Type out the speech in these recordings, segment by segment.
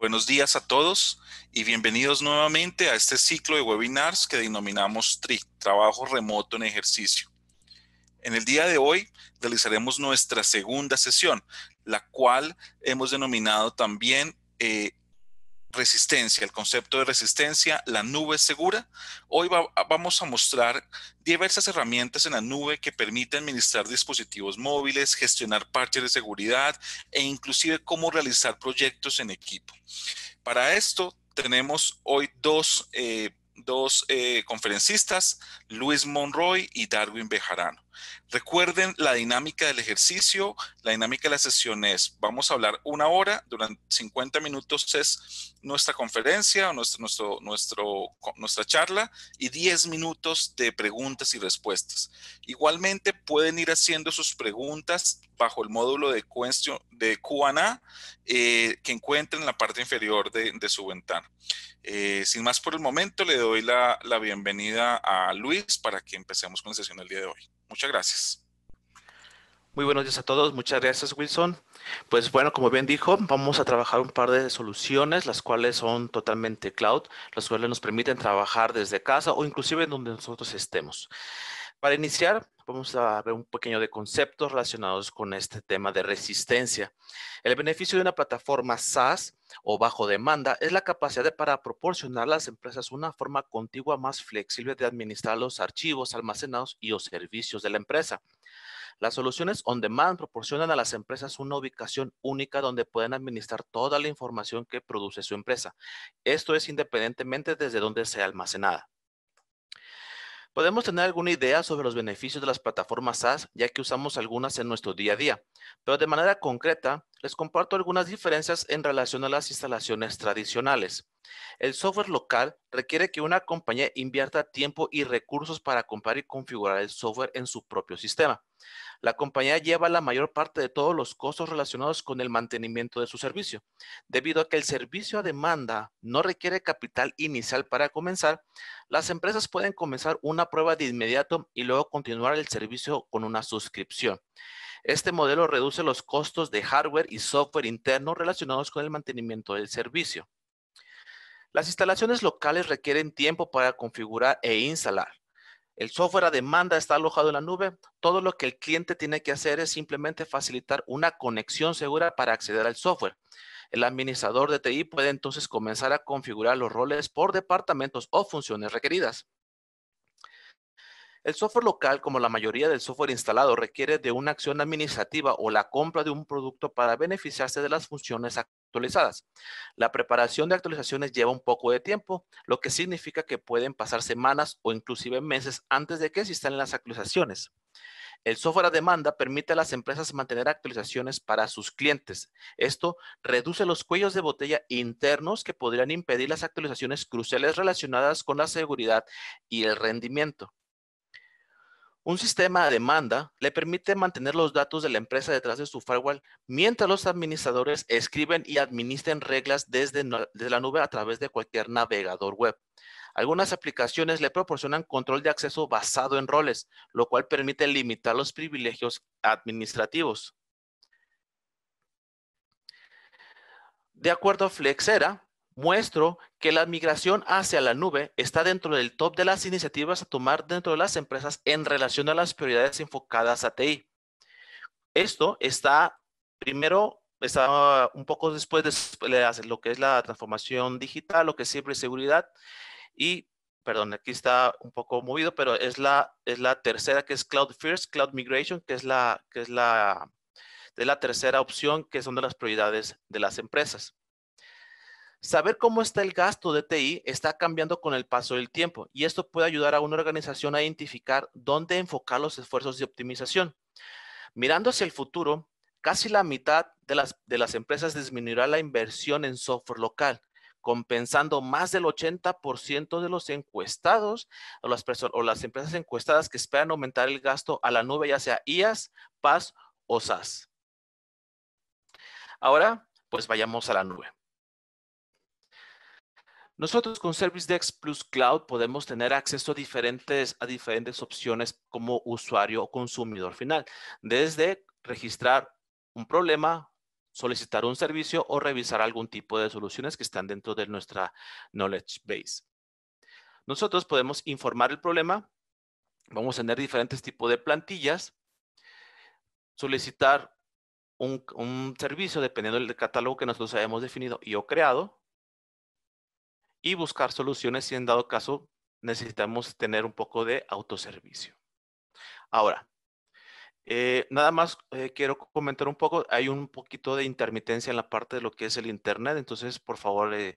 Buenos días a todos y bienvenidos nuevamente a este ciclo de webinars que denominamos TRI, Trabajo Remoto en Ejercicio. En el día de hoy realizaremos nuestra segunda sesión, la cual hemos denominado también eh, resistencia, el concepto de resistencia, la nube segura. Hoy vamos a mostrar diversas herramientas en la nube que permiten administrar dispositivos móviles, gestionar parches de seguridad e inclusive cómo realizar proyectos en equipo. Para esto tenemos hoy dos, eh, eh, conferencistas, Luis Monroy y Darwin Bejarano. Recuerden la dinámica del ejercicio. La dinámica de la sesión es, vamos a hablar una hora, durante 50 minutos es nuestra conferencia o nuestro, nuestra charla y 10 minutos de preguntas y respuestas. Igualmente pueden ir haciendo sus preguntas bajo el módulo de, de Q&A eh, que encuentran en la parte inferior de, su ventana. Eh, sin más por el momento, le doy la, la bienvenida a Luis para que empecemos con la sesión del día de hoy. Muchas gracias. Muy buenos días a todos. Muchas gracias, Wilson. Pues bueno, como bien dijo, vamos a trabajar un par de soluciones, las cuales son totalmente cloud, las cuales nos permiten trabajar desde casa o inclusive donde nosotros estemos. Para iniciar, vamos a ver un pequeño de conceptos relacionados con este tema de resistencia. El beneficio de una plataforma SaaS o bajo demanda es la capacidad de, para proporcionar a las empresas una forma contigua más flexible de administrar los archivos almacenados y los servicios de la empresa. Las soluciones on demand proporcionan a las empresas una ubicación única donde pueden administrar toda la información que produce su empresa. Esto es independientemente desde donde sea almacenada. Podemos tener alguna idea sobre los beneficios de las plataformas SaaS, ya que usamos algunas en nuestro día a día, pero de manera concreta, les comparto algunas diferencias en relación a las instalaciones tradicionales. El software local requiere que una compañía invierta tiempo y recursos para comprar y configurar el software en su propio sistema. La compañía lleva la mayor parte de todos los costos relacionados con el mantenimiento de su servicio. Debido a que el servicio a demanda no requiere capital inicial para comenzar, las empresas pueden comenzar una prueba de inmediato y luego continuar el servicio con una suscripción. Este modelo reduce los costos de hardware y software interno relacionados con el mantenimiento del servicio. Las instalaciones locales requieren tiempo para configurar e instalar. El software a demanda está alojado en la nube. Todo lo que el cliente tiene que hacer es simplemente facilitar una conexión segura para acceder al software. El administrador de TI puede entonces comenzar a configurar los roles por departamentos o funciones requeridas. El software local, como la mayoría del software instalado, requiere de una acción administrativa o la compra de un producto para beneficiarse de las funciones actualizadas. La preparación de actualizaciones lleva un poco de tiempo, lo que significa que pueden pasar semanas o inclusive meses antes de que existan las actualizaciones. El software a demanda permite a las empresas mantener actualizaciones para sus clientes. Esto reduce los cuellos de botella internos que podrían impedir las actualizaciones cruciales relacionadas con la seguridad y el rendimiento. Un sistema de demanda le permite mantener los datos de la empresa detrás de su firewall mientras los administradores escriben y administren reglas desde, desde la nube a través de cualquier navegador web. Algunas aplicaciones le proporcionan control de acceso basado en roles, lo cual permite limitar los privilegios administrativos. De acuerdo a Flexera, muestro que la migración hacia la nube está dentro del top de las iniciativas a tomar dentro de las empresas en relación a las prioridades enfocadas a TI. Esto está primero, está un poco después de lo que es la transformación digital, lo que es ciberseguridad y, perdón, aquí está un poco movido, pero es la, es la tercera que es Cloud First, Cloud Migration, que es la, que es la, es la tercera opción que son de las prioridades de las empresas. Saber cómo está el gasto de TI está cambiando con el paso del tiempo y esto puede ayudar a una organización a identificar dónde enfocar los esfuerzos de optimización. Mirando hacia el futuro, casi la mitad de las, empresas disminuirá la inversión en software local, compensando más del 80% de los encuestados o las, o las empresas encuestadas que esperan aumentar el gasto a la nube, ya sea IaaS, PaaS o SaaS. Ahora, pues vayamos a la nube. Nosotros con Service Dex Plus Cloud podemos tener acceso a diferentes, opciones como usuario o consumidor final, desde registrar un problema, solicitar un servicio o revisar algún tipo de soluciones que están dentro de nuestra knowledge base. Nosotros podemos informar el problema, vamos a tener diferentes tipos de plantillas, solicitar un, un servicio dependiendo del catálogo que nosotros hayamos definido y o creado, y buscar soluciones si en dado caso necesitamos tener un poco de autoservicio. Ahora, eh, nada más eh, quiero comentar un poco, hay un poquito de intermitencia en la parte de lo que es el Internet, entonces por favor, eh,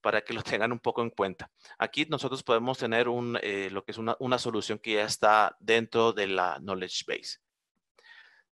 para que lo tengan un poco en cuenta. Aquí nosotros podemos tener lo que es una, solución que ya está dentro de la Knowledge Base.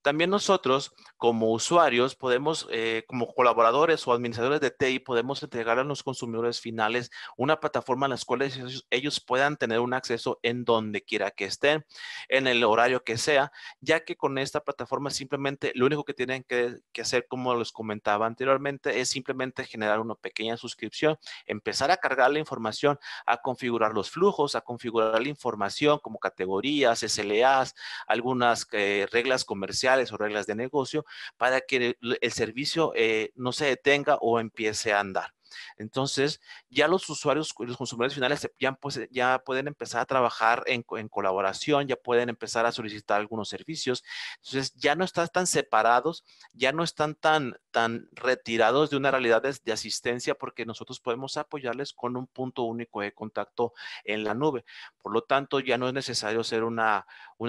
También nosotros, como usuarios, podemos, eh, como colaboradores o administradores de TI, podemos entregar a los consumidores finales una plataforma en la cual ellos, puedan tener un acceso en donde quiera que estén, en el horario que sea, ya que con esta plataforma simplemente lo único que tienen que, hacer, como les comentaba anteriormente, es simplemente generar una pequeña suscripción, empezar a cargar la información, a configurar los flujos, a configurar la información como categorías, SLAs, algunas eh, reglas comerciales o reglas de negocio para que el servicio eh, no se detenga o empiece a andar. Entonces, ya los usuarios, los consumidores finales pues, eh, ya, pueden empezar a trabajar en, colaboración, ya pueden empezar a solicitar algunos servicios. Entonces, ya no están tan separados, ya no están tan, tan retirados de una realidad de, asistencia porque nosotros podemos apoyarles con un punto único de contacto en la nube. Por lo tanto, ya no es necesario hacer una,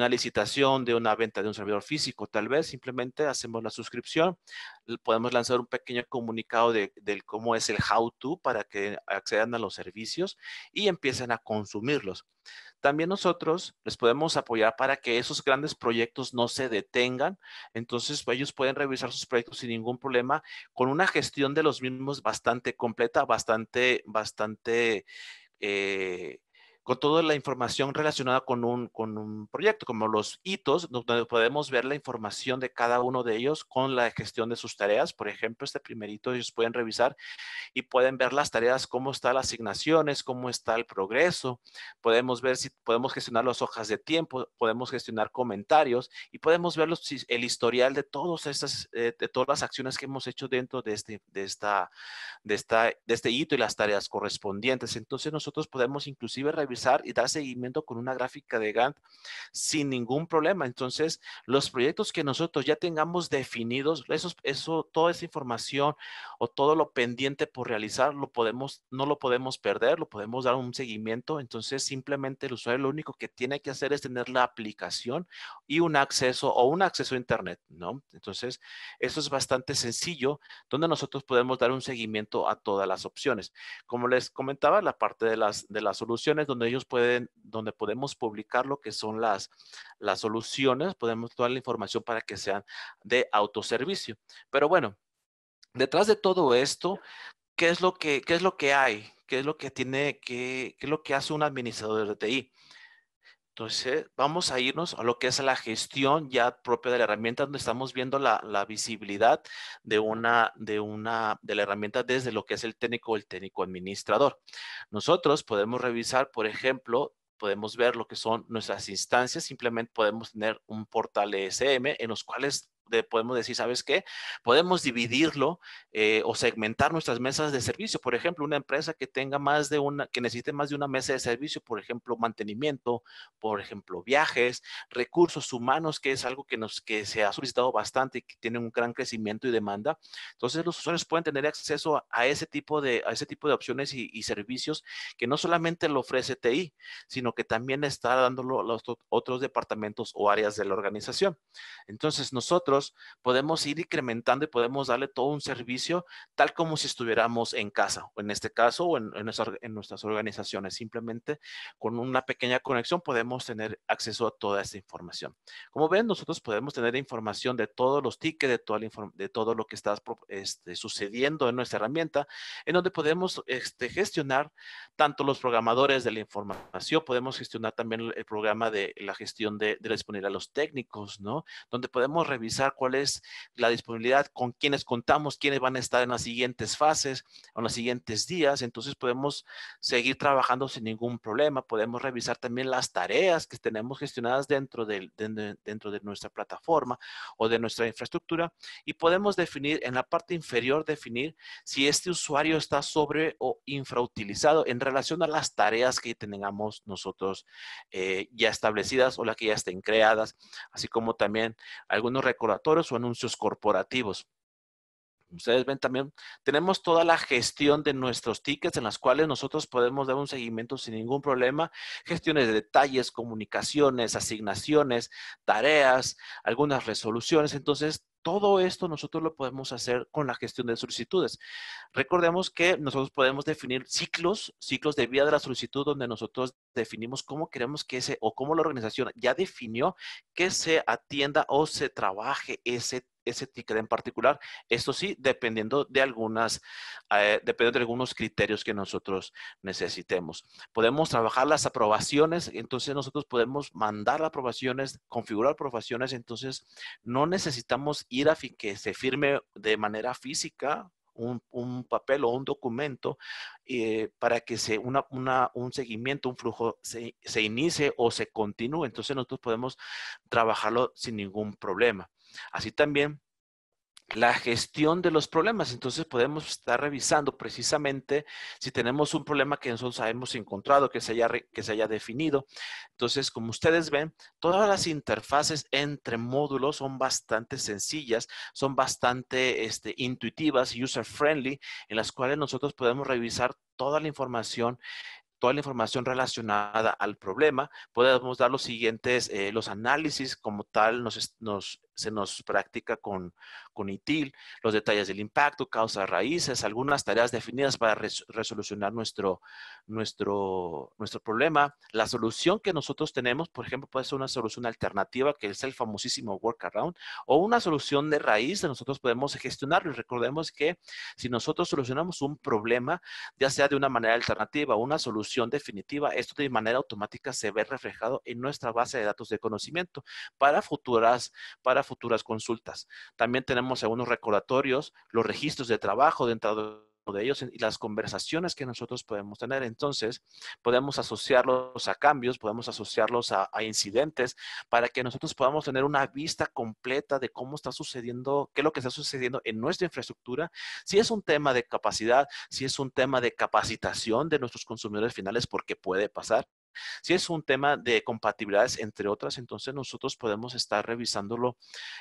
licitación de una venta de un servidor físico, tal vez simplemente hacemos la suscripción, podemos lanzar un pequeño comunicado de, cómo es el para que accedan a los servicios y empiecen a consumirlos. También nosotros les podemos apoyar para que esos grandes proyectos no se detengan. Entonces, pues, ellos pueden revisar sus proyectos sin ningún problema, con una gestión de los mismos bastante completa, bastante, bastante eh, con toda la información relacionada con un, con un proyecto, como los hitos, donde podemos ver la información de cada uno de ellos con la gestión de sus tareas. Por ejemplo, este primer hito ellos pueden revisar y pueden ver las tareas, cómo están las asignaciones, cómo está el progreso. Podemos ver si podemos gestionar las hojas de tiempo, podemos gestionar comentarios y podemos ver el historial de, todas estas, eh, de todas las acciones que hemos hecho dentro de este, de, esta, de, esta, de este hito y las tareas correspondientes. Entonces nosotros podemos inclusive revisar y dar seguimiento con una gráfica de Gantt sin ningún problema. Entonces, los proyectos que nosotros ya tengamos definidos, eso, eso, toda esa información o todo lo pendiente por realizar, lo podemos, no lo podemos perder, lo podemos dar un seguimiento. Entonces, simplemente el usuario lo único que tiene que hacer es tener la aplicación y un acceso o un acceso a Internet, ¿no? Entonces, eso es bastante sencillo, donde nosotros podemos dar un seguimiento a todas las opciones. Como les comentaba, la parte de las, de las soluciones, donde ellos pueden, donde podemos publicar lo que son las, las soluciones, podemos toda la información para que sean de autoservicio. Pero bueno, detrás de todo esto, ¿qué es lo que, qué es lo que hay? ¿Qué es lo que tiene, qué, qué es lo que hace un administrador de TI? Entonces, vamos a irnos a lo que es la gestión ya propia de la herramienta, donde estamos viendo la, visibilidad de una, de una, de la herramienta desde lo que es el técnico o el técnico administrador. Nosotros podemos revisar, por ejemplo, podemos ver lo que son nuestras instancias, simplemente podemos tener un portal ESM e en los cuales podemos decir, ¿sabes qué? Podemos dividirlo eh, o segmentar nuestras mesas de servicio. Por ejemplo, una empresa que tenga más de una, que necesite más de una mesa de servicio, por ejemplo, mantenimiento, por ejemplo, viajes, recursos humanos, que es algo que nos, que se ha solicitado bastante y que tiene un gran crecimiento y demanda. Entonces, los usuarios pueden tener acceso a, ese tipo de, a ese tipo de opciones y, y, servicios que no solamente lo ofrece TI, sino que también está dándolo a los otros departamentos o áreas de la organización. Entonces, nosotros podemos ir incrementando y podemos darle todo un servicio tal como si estuviéramos en casa, o en este caso, o en, nuestras organizaciones. Simplemente con una pequeña conexión podemos tener acceso a toda esta información. Como ven, nosotros podemos tener información de todos los tickets, de, toda de todo lo que está este, sucediendo en nuestra herramienta, en donde podemos este, gestionar tanto los programadores de la información, podemos gestionar también el programa de la gestión de, de la disponibilidad a los técnicos, ¿no? Donde podemos revisar cuál es la disponibilidad, con quiénes contamos, quiénes van a estar en las siguientes fases, o en los siguientes días. Entonces podemos seguir trabajando sin ningún problema. Podemos revisar también las tareas que tenemos gestionadas dentro de, dentro de nuestra plataforma o de nuestra infraestructura y podemos definir en la parte inferior, definir si este usuario está sobre o infrautilizado en relación a las tareas que tengamos nosotros eh, ya establecidas o las que ya estén creadas, así como también algunos recordatorios o anuncios corporativos. Ustedes ven también, tenemos toda la gestión de nuestros tickets en las cuales nosotros podemos dar un seguimiento sin ningún problema, gestiones de detalles, comunicaciones, asignaciones, tareas, algunas resoluciones. Entonces, todo esto nosotros lo podemos hacer con la gestión de solicitudes. Recordemos que nosotros podemos definir ciclos, ciclos de vida de la solicitud donde nosotros definimos cómo queremos que ese o cómo la organización ya definió que se atienda o se trabaje ese ese ticket en particular. Esto sí, dependiendo de algunas, eh, dependiendo de algunos criterios que nosotros necesitemos. Podemos trabajar las aprobaciones, entonces nosotros podemos mandar aprobaciones, configurar aprobaciones, entonces no necesitamos ir a que se firme de manera física un, papel o un documento eh, para que un seguimiento, un flujo se inicie o se continúe. Entonces nosotros podemos trabajarlo sin ningún problema. Así también la gestión de los problemas. Entonces podemos estar revisando precisamente si tenemos un problema que nosotros hemos encontrado, que se haya, que se haya definido. Entonces, como ustedes ven, todas las interfaces entre módulos son bastante sencillas, son bastante este, intuitivas user-friendly, en las cuales nosotros podemos revisar toda la información toda la información relacionada al problema, podemos dar los siguientes, eh, los análisis como tal nos, se nos practica con, con ITIL, los detalles del impacto, causas raíces, algunas tareas definidas para resolucionar nuestro, nuestro, nuestro problema. La solución que nosotros tenemos, por ejemplo, puede ser una solución alternativa, que es el famosísimo workaround, o una solución de raíz nosotros podemos gestionarlo. Y recordemos que si nosotros solucionamos un problema, ya sea de una manera alternativa o una solución, definitiva. Esto de manera automática se ve reflejado en nuestra base de datos de conocimiento para futuras, para futuras consultas. También tenemos algunos recordatorios, los registros de trabajo dentro de de ellos y las conversaciones que nosotros podemos tener. Entonces, podemos asociarlos a cambios, podemos asociarlos a, incidentes para que nosotros podamos tener una vista completa de cómo está sucediendo, qué es lo que está sucediendo en nuestra infraestructura, si es un tema de capacidad, si es un tema de capacitación de nuestros consumidores finales, porque puede pasar. Si es un tema de compatibilidades, entre otras, entonces nosotros podemos estar revisándolo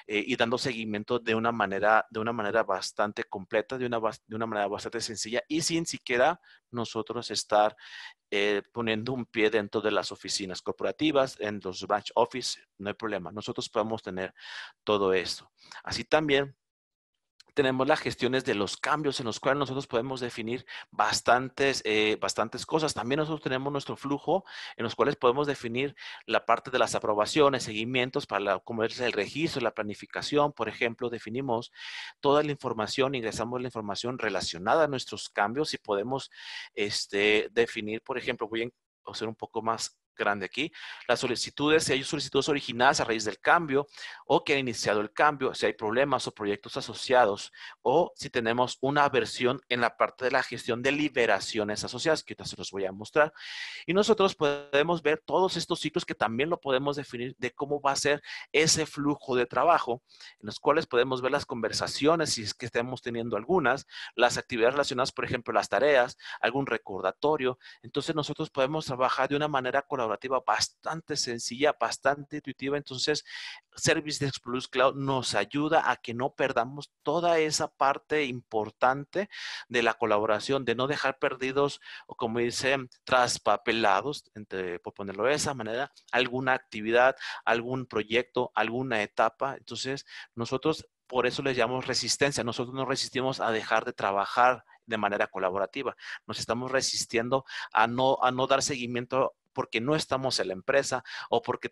eh, y dando seguimiento de una manera, de una manera bastante completa, de una, manera bastante sencilla y sin siquiera nosotros estar eh, poniendo un pie dentro de las oficinas corporativas, en los branch office, no hay problema. Nosotros podemos tener todo esto. Así también tenemos las gestiones de los cambios en los cuales nosotros podemos definir bastantes, eh, bastantes cosas. También nosotros tenemos nuestro flujo en los cuales podemos definir la parte de las aprobaciones, seguimientos para como es el registro, la planificación, por ejemplo, definimos toda la información, ingresamos la información relacionada a nuestros cambios y podemos este, definir, por ejemplo, voy a hacer un poco más grande aquí. Las solicitudes, si hay solicitudes originadas a raíz del cambio o que ha iniciado el cambio, si hay problemas o proyectos asociados o si tenemos una versión en la parte de la gestión de liberaciones asociadas, que ahorita se los voy a mostrar. Y nosotros podemos ver todos estos ciclos que también lo podemos definir de cómo va a ser ese flujo de trabajo, en los cuales podemos ver las conversaciones, si es que estamos teniendo algunas, las actividades relacionadas, por ejemplo, las tareas, algún recordatorio. Entonces nosotros podemos trabajar de una manera colaborativa colaborativa bastante sencilla, bastante intuitiva. Entonces, Service Plus Cloud nos ayuda a que no perdamos toda esa parte importante de la colaboración, de no dejar perdidos, o como dicen, traspapelados, entre, por ponerlo de esa manera, alguna actividad, algún proyecto, alguna etapa. Entonces, nosotros por eso les llamamos resistencia. Nosotros no resistimos a dejar de trabajar de manera colaborativa. Nos estamos resistiendo a no, a no dar seguimiento porque no estamos en la empresa o porque,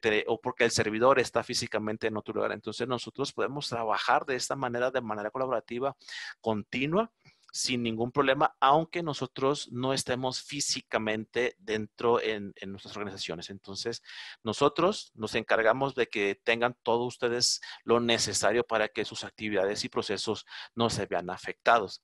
el servidor está físicamente en otro lugar. Entonces nosotros podemos trabajar de esta manera, de manera colaborativa, continua, sin ningún problema, aunque nosotros no estemos físicamente dentro en, nuestras organizaciones. Entonces, nosotros nos encargamos de que tengan todos ustedes lo necesario para que sus actividades y procesos no se vean afectados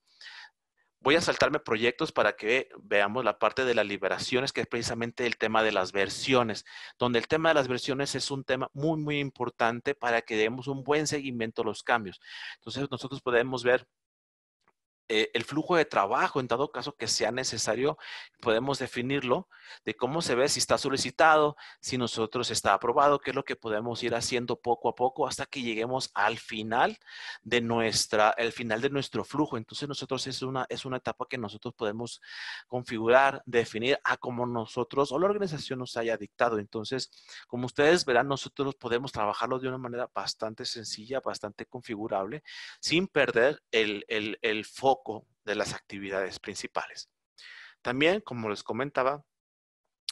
voy a saltarme proyectos para que veamos la parte de las liberaciones, que es precisamente el tema de las versiones, donde el tema de las versiones es un tema muy, muy importante para que demos un buen seguimiento a los cambios. Entonces, nosotros podemos ver eh, el flujo de trabajo, en todo caso que sea necesario, podemos definirlo, de cómo se ve si está solicitado, si nosotros está aprobado, qué es lo que podemos ir haciendo poco a poco hasta que lleguemos al final de nuestra, el final de nuestro flujo. Entonces nosotros es una, es una etapa que nosotros podemos configurar, definir a como nosotros o la organización nos haya dictado. Entonces, como ustedes verán, nosotros podemos trabajarlo de una manera bastante sencilla, bastante configurable, sin perder el, el, el foco de las actividades principales. También, como les comentaba,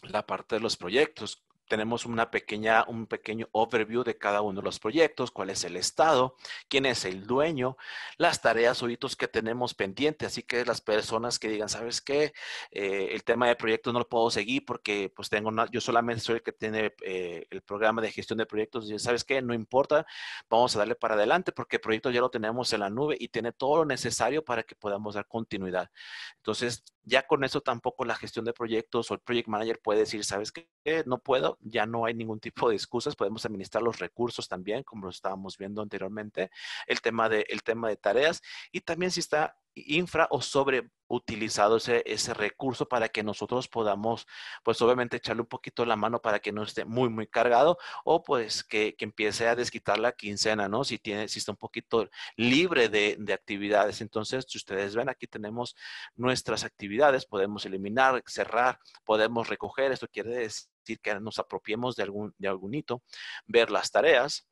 la parte de los proyectos, tenemos una pequeña, un pequeño overview de cada uno de los proyectos, cuál es el estado, quién es el dueño, las tareas o hitos que tenemos pendientes. Así que las personas que digan, ¿sabes qué? Eh, el tema de proyectos no lo puedo seguir porque pues tengo yo solamente soy el que tiene eh, el programa de gestión de proyectos. Y ¿sabes qué? No importa, vamos a darle para adelante porque el proyecto ya lo tenemos en la nube y tiene todo lo necesario para que podamos dar continuidad. Entonces, ya con eso tampoco la gestión de proyectos o el project manager puede decir, ¿sabes qué? No puedo, ya no hay ningún tipo de excusas, podemos administrar los recursos también, como lo estábamos viendo anteriormente, el tema de, el tema de tareas y también si está infra o sobreutilizado ese, ese recurso para que nosotros podamos, pues obviamente echarle un poquito la mano para que no esté muy, muy cargado o pues que, que empiece a desquitar la quincena, ¿no? Si, tiene, si está un poquito libre de, de, actividades. Entonces, si ustedes ven, aquí tenemos nuestras actividades, podemos eliminar, cerrar, podemos recoger. Esto quiere decir que nos apropiemos de algún, de algún hito, ver las tareas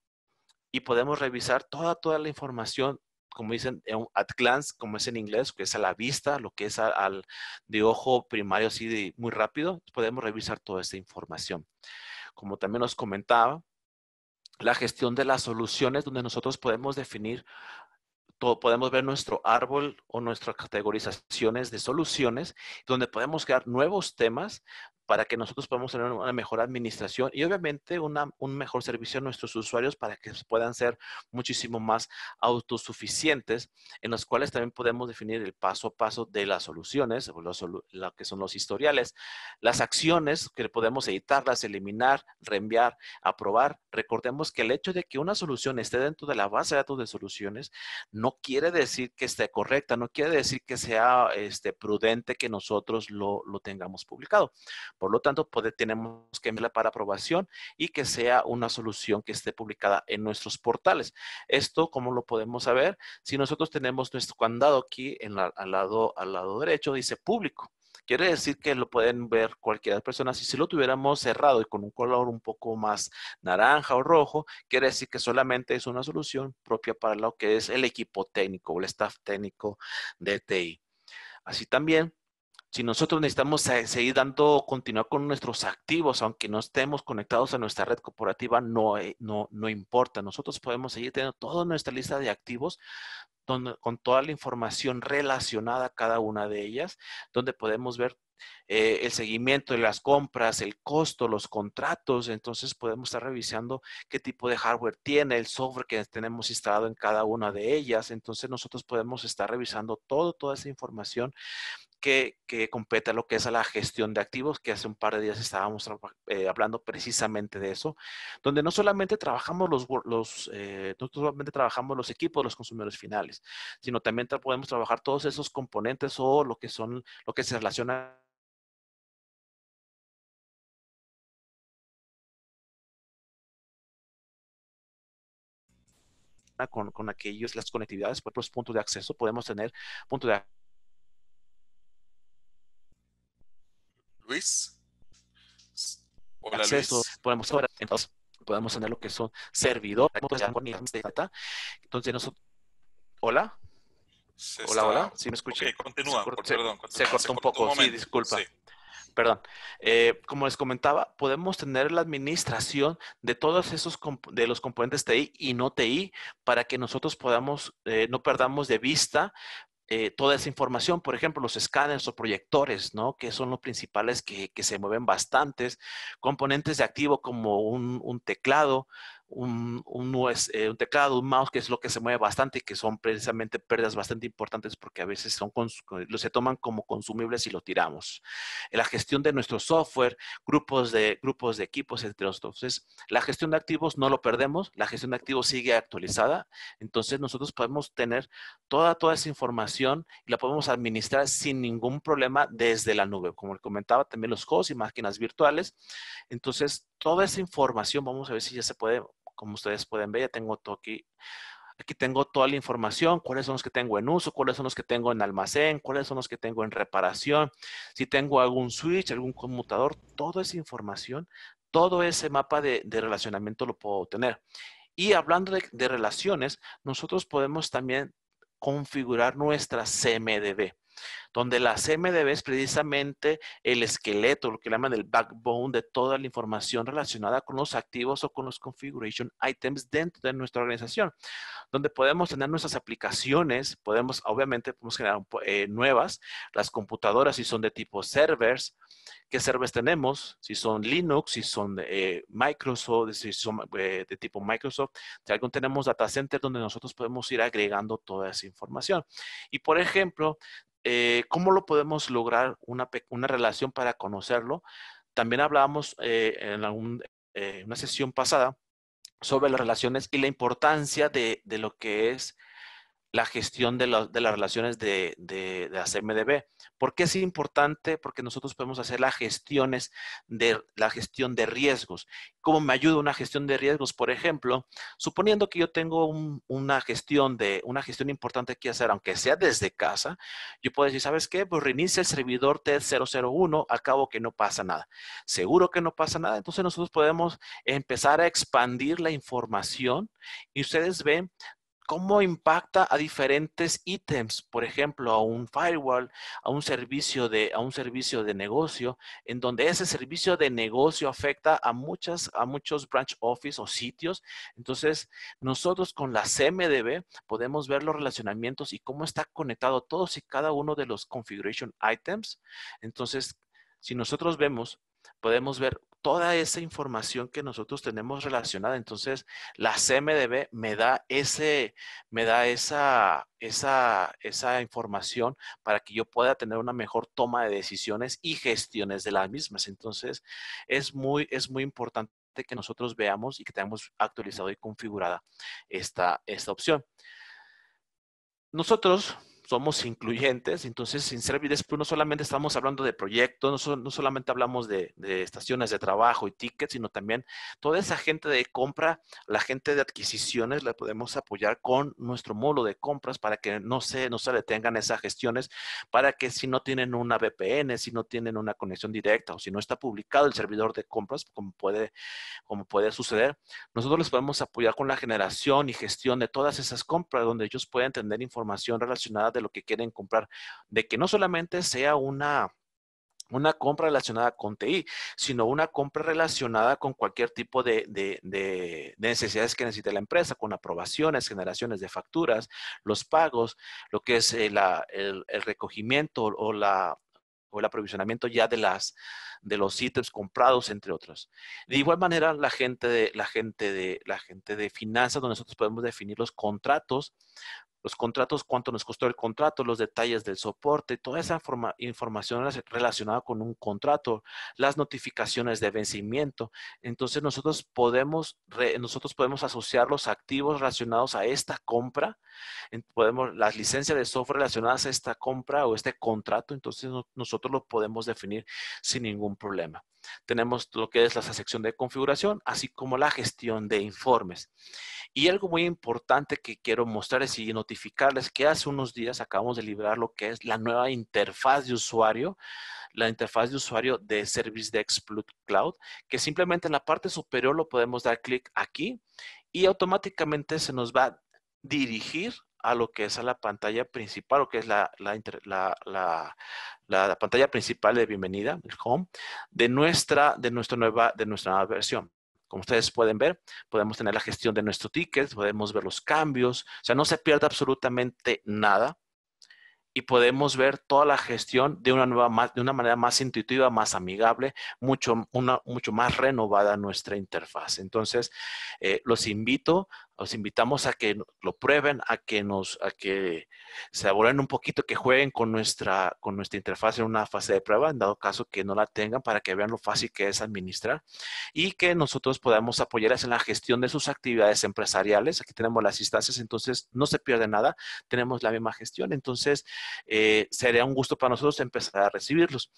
y podemos revisar toda, toda la información como dicen, eh, at glance, como es en inglés, que es a la vista, lo que es al, de ojo primario, así de, muy rápido, podemos revisar toda esta información. Como también nos comentaba, la gestión de las soluciones, donde nosotros podemos definir, todo, podemos ver nuestro árbol o nuestras categorizaciones de soluciones, donde podemos crear nuevos temas, para que nosotros podamos tener una mejor administración y obviamente un mejor servicio a nuestros usuarios para que puedan ser muchísimo más autosuficientes, en los cuales también podemos definir el paso a paso de las soluciones, lo, que son los historiales, las acciones que podemos editarlas, eliminar, reenviar, aprobar. Recordemos que el hecho de que una solución esté dentro de la base de datos de soluciones no quiere decir que esté correcta, no quiere decir que sea este, prudente que nosotros lo, lo tengamos publicado. Por lo tanto, tenemos que enviarla para aprobación y que sea una solución que esté publicada en nuestros portales. Esto, ¿cómo lo podemos saber? Si nosotros tenemos nuestro candado aquí al, lado, al lado derecho, dice público. Quiere decir que lo pueden ver cualquier persona. Si, si lo tuviéramos cerrado y con un color un poco más naranja o rojo, quiere decir que solamente es una solución propia para lo que es el equipo técnico o el staff técnico de TI. Así también si nosotros necesitamos seguir dando, continuar con nuestros activos, aunque no estemos conectados a nuestra red corporativa, no, eh, no, no importa. Nosotros podemos seguir teniendo toda nuestra lista de activos con toda la información relacionada a cada una de ellas, donde podemos ver eh, el seguimiento de las compras, el costo, los contratos. Entonces podemos estar revisando qué tipo de hardware tiene, el software que tenemos instalado en cada una de ellas. Entonces nosotros podemos estar revisando todo, toda esa información que, compete a lo que es a la gestión de activos, que hace un par de días estábamos eh, hablando precisamente de eso, donde no solamente trabajamos los, equipos de eh, solamente trabajamos los equipos, los consumidores finales, sino también podemos trabajar todos esos componentes o lo que son, lo que se relaciona Con, con, aquellos, las conectividades, por los puntos de acceso, podemos tener puntos de acceso Luis. Hola, Luis. podemos podemos tener lo que son servidores Entonces nosotros Hola. hola, hola. ¿Sí me escuché? se, cortó, un poco, sí, disculpa. Perdón. Eh, como les comentaba, podemos tener la administración de todos esos de los componentes TI y no TI para que nosotros podamos, eh, no perdamos de vista eh, toda esa información, por ejemplo, los escáneres o proyectores, ¿no? Que son los principales que, que se mueven bastantes. Componentes de activo como un, un teclado, un, un, eh, un, teclado, un mouse, que es lo que se mueve bastante y que son precisamente pérdidas bastante importantes porque a veces son eh, se toman como consumibles y lo tiramos. En la gestión de nuestro software, grupos de, grupos de equipos entre otros Entonces, la gestión de activos no lo perdemos, la gestión de activos sigue actualizada, entonces nosotros podemos tener toda, toda esa información y la podemos administrar sin ningún problema desde la nube. Como comentaba, también los juegos y máquinas virtuales. Entonces, toda esa información, vamos a ver si ya se puede como ustedes pueden ver, ya tengo todo aquí. Aquí tengo toda la información, cuáles son los que tengo en uso, cuáles son los que tengo en almacén, cuáles son los que tengo en reparación, si tengo algún switch, algún conmutador, toda esa información, todo ese mapa de, relacionamiento lo puedo obtener. Y hablando de relaciones, nosotros podemos también configurar nuestra CMDB donde la CMDB es precisamente el esqueleto, lo que llaman el backbone de toda la información relacionada con los activos o con los configuration items dentro de nuestra organización, donde podemos tener nuestras aplicaciones, podemos, obviamente, podemos generar eh, nuevas, las computadoras si son de tipo servers, qué servers tenemos, si son Linux, si son eh, Microsoft, si son eh, de tipo Microsoft, si algún tenemos data center donde nosotros podemos ir agregando toda esa información. Y por ejemplo, eh, ¿cómo lo podemos lograr una, una, relación para conocerlo? También hablábamos eh, en eh, una sesión pasada sobre las relaciones y la importancia de, de lo que es la gestión de, las relaciones de, de, de, la ¿Por qué es importante? Porque nosotros podemos hacer las gestiones de la gestión de riesgos. ¿Cómo me ayuda una gestión de riesgos? Por ejemplo, suponiendo que yo tengo una gestión de una gestión importante que hacer, aunque sea desde casa, yo puedo decir, ¿sabes qué? Pues reinicia el servidor T001, acabo que no pasa nada. Seguro que no pasa nada. Entonces nosotros podemos empezar a expandir la información y ustedes ven cómo impacta a diferentes ítems, por ejemplo, a un firewall, a un servicio de, a un servicio de negocio, en donde ese servicio de negocio afecta a, muchas, a muchos branch office o sitios. Entonces, nosotros con la CMDB podemos ver los relacionamientos y cómo está conectado todos y cada uno de los configuration items. Entonces, si nosotros vemos, podemos ver toda esa información que nosotros tenemos relacionada. Entonces, la CMDB me da ese, me da esa, esa, información para que yo pueda tener una mejor toma de decisiones y gestiones de las mismas. Entonces, es muy, es muy importante que nosotros veamos y que tengamos actualizado y configurada esta, esta opción. Nosotros somos incluyentes, entonces sin en pero no solamente estamos hablando de proyectos, no, solamente hablamos de, estaciones de trabajo y tickets, sino también toda esa gente de compra, la gente de adquisiciones, la podemos apoyar con nuestro módulo de compras para que no se, no se detengan esas gestiones, para que si no tienen una VPN, si no tienen una conexión directa o si no está publicado el servidor de compras, como puede, como puede suceder, nosotros les podemos apoyar con la generación y gestión de todas esas compras, donde ellos pueden tener información relacionada de lo que quieren comprar, de que no solamente sea una una compra relacionada con TI, sino una compra relacionada con cualquier tipo de, necesidades que necesite la empresa, con aprobaciones, generaciones de facturas, los pagos, lo que es eh, el, recogimiento o, la, el aprovisionamiento ya de, las, de los ítems comprados, entre otros. De igual manera, la gente de, la gente de, la gente de finanzas, donde nosotros podemos definir los contratos los contratos, cuánto nos costó el contrato, los detalles del soporte, toda esa forma, información relacionada con un contrato, las notificaciones de vencimiento. Entonces nosotros podemos, nosotros podemos asociar los activos relacionados a esta compra, podemos las licencias de software relacionadas a esta compra o este contrato, entonces nosotros lo podemos definir sin ningún problema. Tenemos lo que es la sección de configuración, así como la gestión de informes. Y algo muy importante que quiero mostrar es y tiene que hace unos días acabamos de liberar lo que es la nueva interfaz de usuario, la interfaz de usuario de Service ServiceDex Cloud, que simplemente en la parte superior lo podemos dar clic aquí y automáticamente se nos va a dirigir a lo que es a la pantalla principal, o que es la, la, pantalla principal de bienvenida, el home, de nuestra, de nuestra, nueva, de nuestra nueva versión. Como ustedes pueden ver, podemos tener la gestión de nuestro tickets, podemos ver los cambios, o sea, no se pierde absolutamente nada y podemos ver toda la gestión de una, nueva, de una manera más intuitiva, más amigable, mucho, una, mucho más renovada nuestra interfaz. Entonces, eh, los invito los invitamos a que lo prueben, a que nos, a que se aboren un poquito, que jueguen con nuestra, con nuestra interfaz en una fase de prueba, en dado caso que no la tengan, para que vean lo fácil que es administrar y que nosotros podamos apoyarles en la gestión de sus actividades empresariales. Aquí tenemos las instancias, entonces no se pierde nada, tenemos la misma gestión, entonces eh, sería un gusto para nosotros empezar a recibirlos.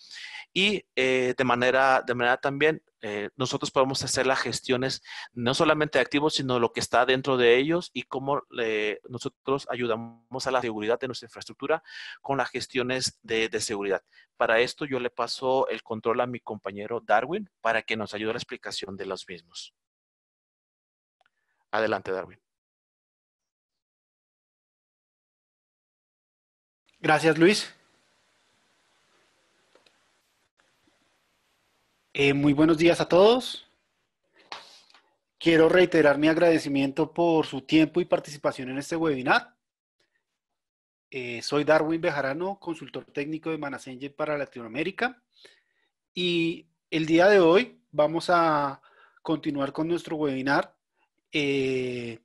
Y eh, de manera, de manera también eh, nosotros podemos hacer las gestiones no solamente de activos, sino lo que está dentro de ellos y cómo nosotros ayudamos a la seguridad de nuestra infraestructura con las gestiones de, de, seguridad. Para esto yo le paso el control a mi compañero Darwin para que nos ayude a la explicación de los mismos. Adelante, Darwin. Gracias, Luis. Eh, muy buenos días a todos. Quiero reiterar mi agradecimiento por su tiempo y participación en este webinar. Eh, soy Darwin Bejarano, consultor técnico de Manasenge para Latinoamérica. Y el día de hoy vamos a continuar con nuestro webinar eh,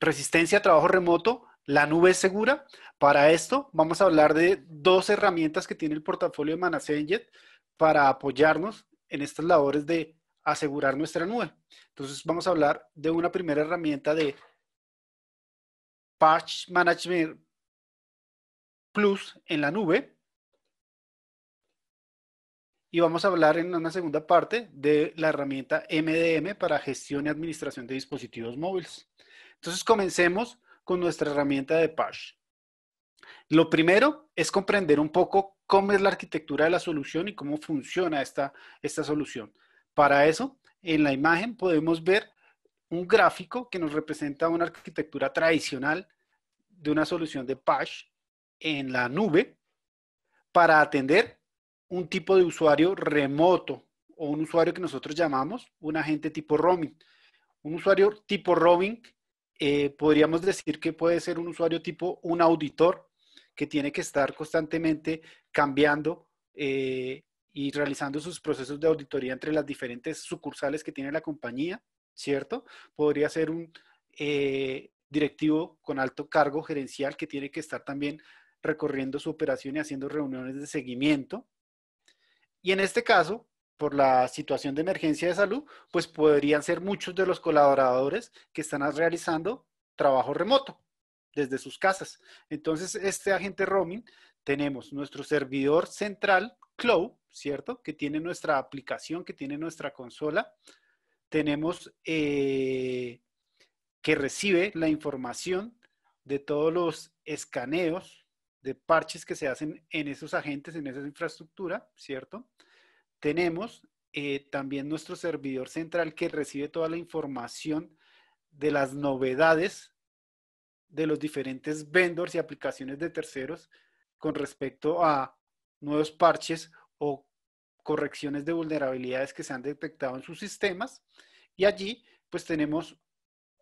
Resistencia a Trabajo Remoto, la nube es segura. Para esto vamos a hablar de dos herramientas que tiene el portafolio de Manasenget para apoyarnos en estas labores de asegurar nuestra nube. Entonces vamos a hablar de una primera herramienta de Patch Management Plus en la nube. Y vamos a hablar en una segunda parte de la herramienta MDM para gestión y administración de dispositivos móviles. Entonces comencemos con nuestra herramienta de Patch. Lo primero es comprender un poco cómo es la arquitectura de la solución y cómo funciona esta, solución. Para eso, en la imagen podemos ver un gráfico que nos representa una arquitectura tradicional de una solución de patch en la nube para atender un tipo de usuario remoto o un usuario que nosotros llamamos un agente tipo roaming. Un usuario tipo roaming, eh, podríamos decir que puede ser un usuario tipo un auditor que tiene que estar constantemente cambiando eh, y realizando sus procesos de auditoría entre las diferentes sucursales que tiene la compañía, ¿cierto? Podría ser un eh, directivo con alto cargo gerencial que tiene que estar también recorriendo su operación y haciendo reuniones de seguimiento. Y en este caso, por la situación de emergencia de salud, pues podrían ser muchos de los colaboradores que están realizando trabajo remoto, desde sus casas. Entonces, este agente roaming, tenemos nuestro servidor central, Cloud, ¿cierto? Que tiene nuestra aplicación, que tiene nuestra consola. Tenemos eh, que recibe la información de todos los escaneos de parches que se hacen en esos agentes, en esa infraestructura, ¿cierto? Tenemos eh, también nuestro servidor central que recibe toda la información de las novedades de los diferentes vendors y aplicaciones de terceros con respecto a nuevos parches o correcciones de vulnerabilidades que se han detectado en sus sistemas. Y allí, pues tenemos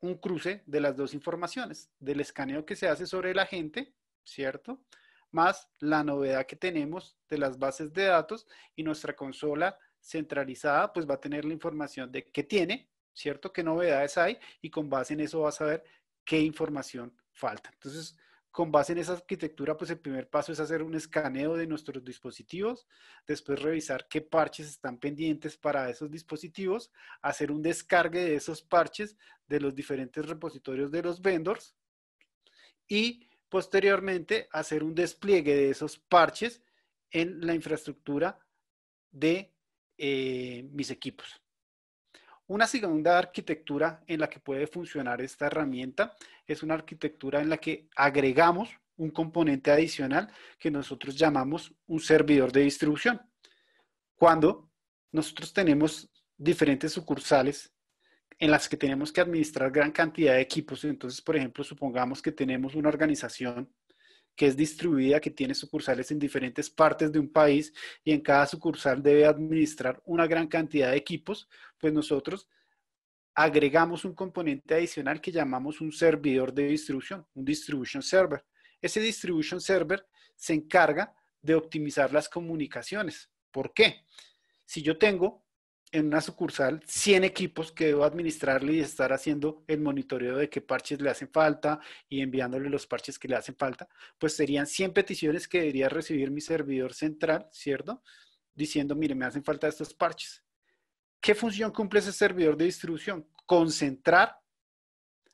un cruce de las dos informaciones, del escaneo que se hace sobre la gente ¿cierto? Más la novedad que tenemos de las bases de datos y nuestra consola centralizada, pues va a tener la información de qué tiene, ¿cierto? ¿Qué novedades hay? Y con base en eso va a saber qué información falta. Entonces, con base en esa arquitectura, pues el primer paso es hacer un escaneo de nuestros dispositivos, después revisar qué parches están pendientes para esos dispositivos, hacer un descargue de esos parches de los diferentes repositorios de los vendors y posteriormente hacer un despliegue de esos parches en la infraestructura de eh, mis equipos. Una segunda arquitectura en la que puede funcionar esta herramienta es una arquitectura en la que agregamos un componente adicional que nosotros llamamos un servidor de distribución. Cuando nosotros tenemos diferentes sucursales en las que tenemos que administrar gran cantidad de equipos, entonces, por ejemplo, supongamos que tenemos una organización que es distribuida, que tiene sucursales en diferentes partes de un país y en cada sucursal debe administrar una gran cantidad de equipos, pues nosotros agregamos un componente adicional que llamamos un servidor de distribución, un distribution server. Ese distribution server se encarga de optimizar las comunicaciones. ¿Por qué? Si yo tengo en una sucursal 100 equipos que debo administrarle y estar haciendo el monitoreo de qué parches le hacen falta y enviándole los parches que le hacen falta, pues serían 100 peticiones que debería recibir mi servidor central, ¿cierto? Diciendo, mire, me hacen falta estos parches. ¿Qué función cumple ese servidor de distribución? Concentrar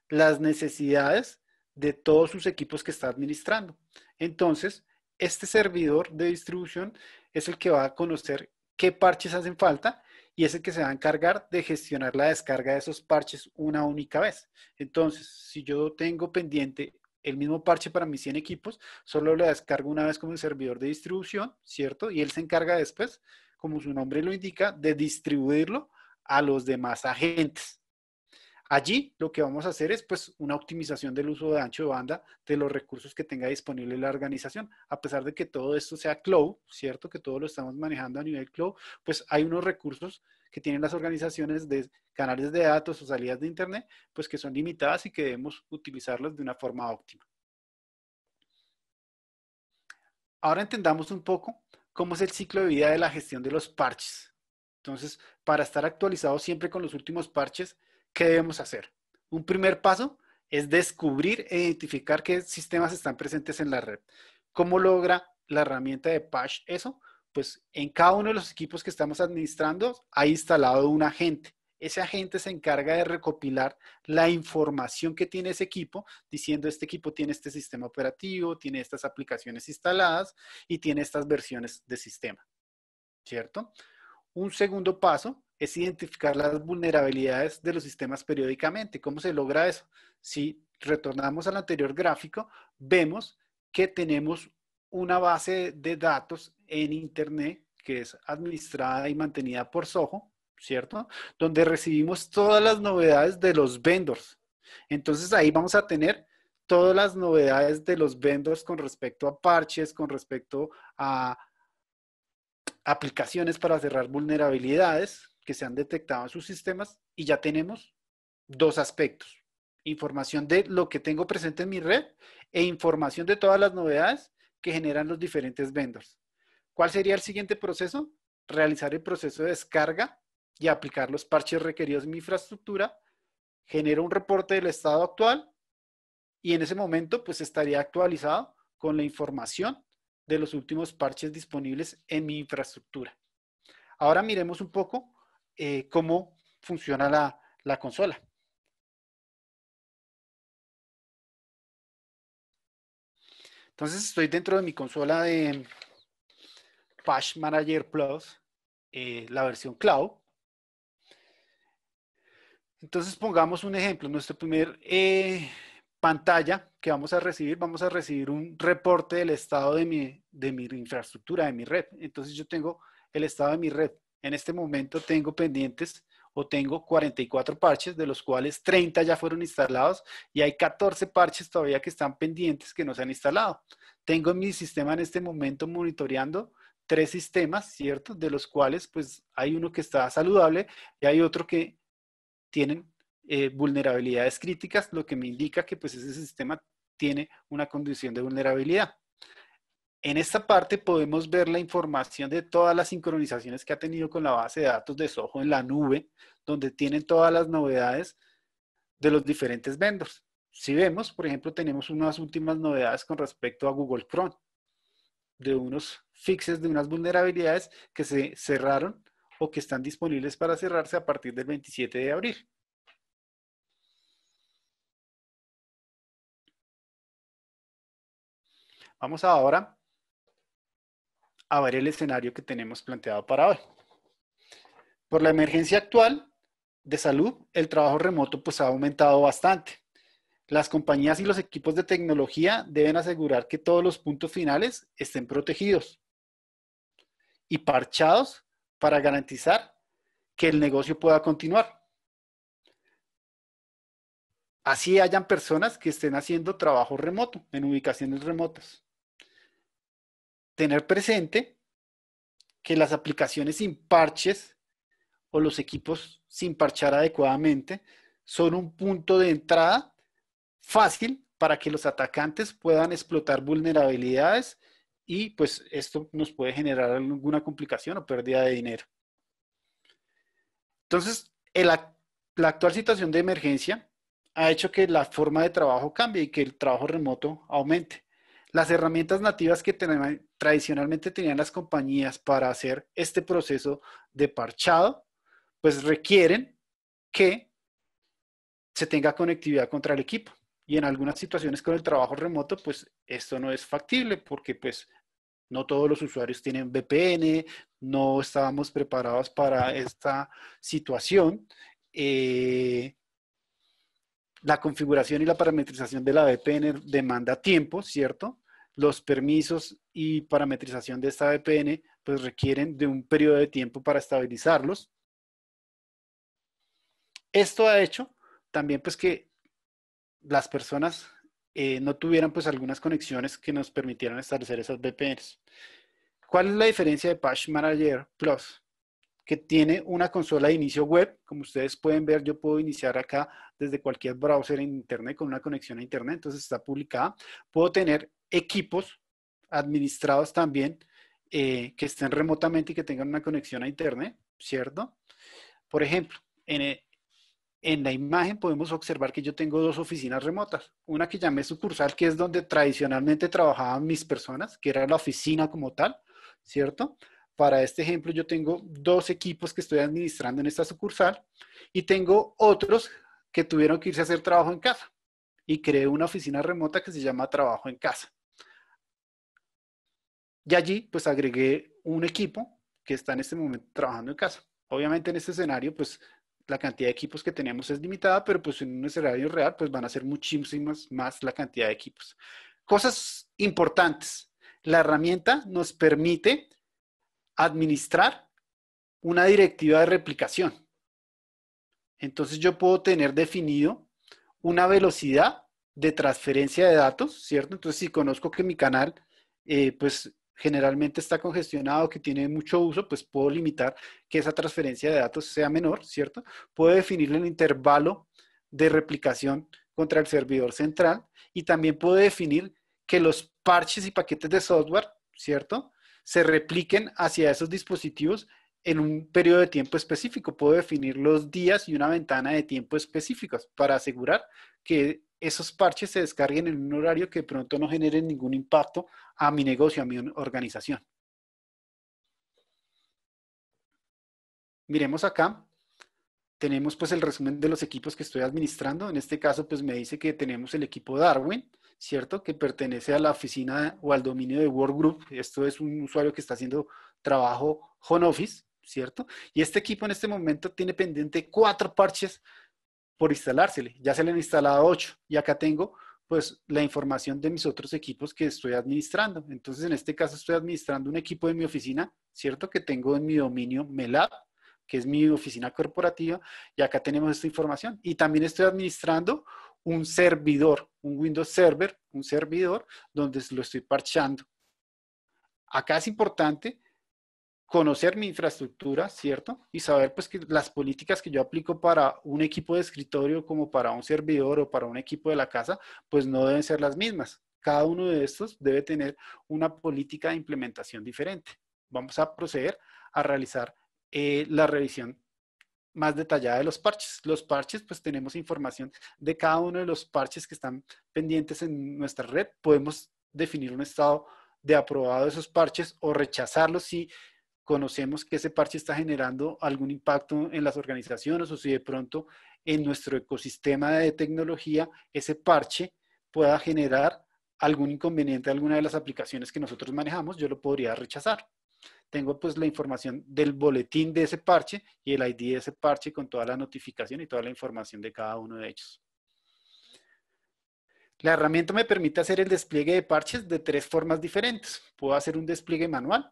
las necesidades de todos sus equipos que está administrando. Entonces, este servidor de distribución es el que va a conocer qué parches hacen falta y es el que se va a encargar de gestionar la descarga de esos parches una única vez. Entonces, si yo tengo pendiente el mismo parche para mis 100 equipos, solo lo descargo una vez como el servidor de distribución, ¿cierto? Y él se encarga después como su nombre lo indica, de distribuirlo a los demás agentes. Allí lo que vamos a hacer es pues una optimización del uso de ancho de banda de los recursos que tenga disponible la organización. A pesar de que todo esto sea cloud, ¿cierto? Que todo lo estamos manejando a nivel cloud, pues hay unos recursos que tienen las organizaciones de canales de datos o salidas de internet, pues que son limitadas y que debemos utilizarlos de una forma óptima. Ahora entendamos un poco cómo es el ciclo de vida de la gestión de los parches. Entonces, para estar actualizado siempre con los últimos parches, ¿qué debemos hacer? Un primer paso es descubrir e identificar qué sistemas están presentes en la red. ¿Cómo logra la herramienta de Patch eso? Pues en cada uno de los equipos que estamos administrando hay instalado un agente ese agente se encarga de recopilar la información que tiene ese equipo, diciendo este equipo tiene este sistema operativo, tiene estas aplicaciones instaladas y tiene estas versiones de sistema, ¿cierto? Un segundo paso es identificar las vulnerabilidades de los sistemas periódicamente. ¿Cómo se logra eso? Si retornamos al anterior gráfico, vemos que tenemos una base de datos en Internet que es administrada y mantenida por Soho, ¿cierto? Donde recibimos todas las novedades de los vendors. Entonces ahí vamos a tener todas las novedades de los vendors con respecto a parches, con respecto a aplicaciones para cerrar vulnerabilidades que se han detectado en sus sistemas y ya tenemos dos aspectos. Información de lo que tengo presente en mi red e información de todas las novedades que generan los diferentes vendors. ¿Cuál sería el siguiente proceso? Realizar el proceso de descarga y aplicar los parches requeridos en mi infraestructura, genero un reporte del estado actual y en ese momento pues estaría actualizado con la información de los últimos parches disponibles en mi infraestructura. Ahora miremos un poco eh, cómo funciona la, consola. Entonces estoy dentro de mi consola de Patch Manager Plus, eh, la versión cloud. Entonces pongamos un ejemplo, nuestra primera eh, pantalla que vamos a recibir, vamos a recibir un reporte del estado de mi, de mi infraestructura, de mi red. Entonces yo tengo el estado de mi red. En este momento tengo pendientes o tengo 44 parches, de los cuales 30 ya fueron instalados y hay 14 parches todavía que están pendientes que no se han instalado. Tengo mi sistema en este momento monitoreando tres sistemas, ¿cierto? De los cuales pues hay uno que está saludable y hay otro que tienen eh, vulnerabilidades críticas, lo que me indica que pues, ese sistema tiene una condición de vulnerabilidad. En esta parte podemos ver la información de todas las sincronizaciones que ha tenido con la base de datos de Soho en la nube, donde tienen todas las novedades de los diferentes vendors. Si vemos, por ejemplo, tenemos unas últimas novedades con respecto a Google Chrome, de unos fixes, de unas vulnerabilidades que se cerraron que están disponibles para cerrarse a partir del 27 de abril. Vamos ahora a ver el escenario que tenemos planteado para hoy. Por la emergencia actual de salud, el trabajo remoto pues ha aumentado bastante. Las compañías y los equipos de tecnología deben asegurar que todos los puntos finales estén protegidos y parchados para garantizar que el negocio pueda continuar. Así hayan personas que estén haciendo trabajo remoto, en ubicaciones remotas. Tener presente que las aplicaciones sin parches o los equipos sin parchar adecuadamente son un punto de entrada fácil para que los atacantes puedan explotar vulnerabilidades y pues esto nos puede generar alguna complicación o pérdida de dinero. Entonces, la actual situación de emergencia ha hecho que la forma de trabajo cambie y que el trabajo remoto aumente. Las herramientas nativas que tradicionalmente tenían las compañías para hacer este proceso de parchado, pues requieren que se tenga conectividad contra el equipo. Y en algunas situaciones con el trabajo remoto, pues esto no es factible porque pues no todos los usuarios tienen VPN, no estábamos preparados para esta situación. Eh, la configuración y la parametrización de la VPN demanda tiempo, ¿cierto? Los permisos y parametrización de esta VPN pues requieren de un periodo de tiempo para estabilizarlos. Esto ha hecho también pues que las personas eh, no tuvieran pues algunas conexiones que nos permitieran establecer esas VPNs. ¿Cuál es la diferencia de Patch Manager Plus? Que tiene una consola de inicio web. Como ustedes pueden ver, yo puedo iniciar acá desde cualquier browser en Internet con una conexión a Internet. Entonces está publicada. Puedo tener equipos administrados también eh, que estén remotamente y que tengan una conexión a Internet, ¿cierto? Por ejemplo, en, en la imagen podemos observar que yo tengo dos oficinas remotas. Una que llamé sucursal, que es donde tradicionalmente trabajaban mis personas, que era la oficina como tal, ¿cierto? Para este ejemplo, yo tengo dos equipos que estoy administrando en esta sucursal y tengo otros que tuvieron que irse a hacer trabajo en casa. Y creé una oficina remota que se llama Trabajo en Casa. Y allí, pues agregué un equipo que está en este momento trabajando en casa. Obviamente en este escenario, pues la cantidad de equipos que tenemos es limitada, pero pues en un escenario real pues van a ser muchísimas más la cantidad de equipos. Cosas importantes. La herramienta nos permite administrar una directiva de replicación. Entonces yo puedo tener definido una velocidad de transferencia de datos, ¿cierto? Entonces si conozco que mi canal, eh, pues generalmente está congestionado, que tiene mucho uso, pues puedo limitar que esa transferencia de datos sea menor, ¿cierto? Puedo definirle el intervalo de replicación contra el servidor central y también puedo definir que los parches y paquetes de software, ¿cierto? Se repliquen hacia esos dispositivos en un periodo de tiempo específico. Puedo definir los días y una ventana de tiempo específicos para asegurar que esos parches se descarguen en un horario que de pronto no generen ningún impacto a mi negocio, a mi organización. Miremos acá, tenemos pues el resumen de los equipos que estoy administrando. En este caso pues me dice que tenemos el equipo Darwin, ¿cierto? Que pertenece a la oficina o al dominio de Workgroup. Esto es un usuario que está haciendo trabajo home office, ¿cierto? Y este equipo en este momento tiene pendiente cuatro parches por instalársele. Ya se le han instalado 8 y acá tengo pues la información de mis otros equipos que estoy administrando. Entonces, en este caso estoy administrando un equipo de mi oficina, ¿cierto? Que tengo en mi dominio Melab, que es mi oficina corporativa, y acá tenemos esta información. Y también estoy administrando un servidor, un Windows Server, un servidor donde lo estoy parchando. Acá es importante conocer mi infraestructura, ¿cierto? Y saber pues que las políticas que yo aplico para un equipo de escritorio como para un servidor o para un equipo de la casa, pues no deben ser las mismas. Cada uno de estos debe tener una política de implementación diferente. Vamos a proceder a realizar eh, la revisión más detallada de los parches. Los parches, pues tenemos información de cada uno de los parches que están pendientes en nuestra red. Podemos definir un estado de aprobado de esos parches o rechazarlos si conocemos que ese parche está generando algún impacto en las organizaciones o si de pronto en nuestro ecosistema de tecnología ese parche pueda generar algún inconveniente a alguna de las aplicaciones que nosotros manejamos, yo lo podría rechazar. Tengo pues la información del boletín de ese parche y el ID de ese parche con toda la notificación y toda la información de cada uno de ellos. La herramienta me permite hacer el despliegue de parches de tres formas diferentes. Puedo hacer un despliegue manual,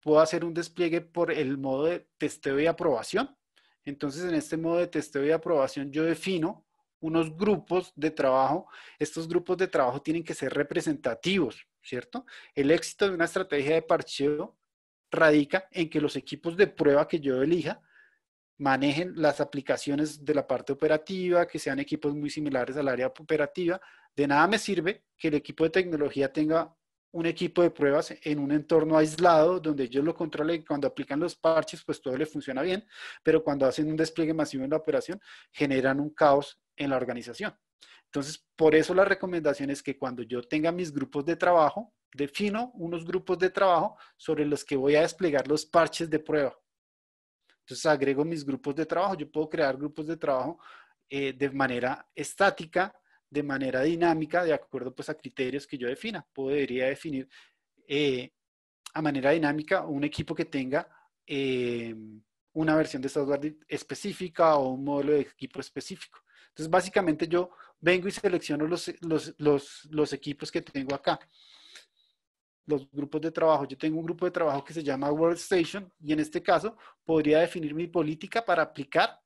puedo hacer un despliegue por el modo de testeo y aprobación. Entonces, en este modo de testeo y aprobación, yo defino unos grupos de trabajo. Estos grupos de trabajo tienen que ser representativos, ¿cierto? El éxito de una estrategia de parcheo radica en que los equipos de prueba que yo elija manejen las aplicaciones de la parte operativa, que sean equipos muy similares al área operativa. De nada me sirve que el equipo de tecnología tenga un equipo de pruebas en un entorno aislado donde ellos lo controlen. Cuando aplican los parches, pues todo le funciona bien, pero cuando hacen un despliegue masivo en la operación, generan un caos en la organización. Entonces, por eso la recomendación es que cuando yo tenga mis grupos de trabajo, defino unos grupos de trabajo sobre los que voy a desplegar los parches de prueba. Entonces, agrego mis grupos de trabajo. Yo puedo crear grupos de trabajo eh, de manera estática, de manera dinámica, de acuerdo pues a criterios que yo defina. Podría definir eh, a manera dinámica un equipo que tenga eh, una versión de software específica o un modelo de equipo específico. Entonces, básicamente yo vengo y selecciono los, los equipos que tengo acá los grupos de trabajo. Yo tengo un grupo de trabajo que se llama Workstation y en este caso podría definir mi política para aplicar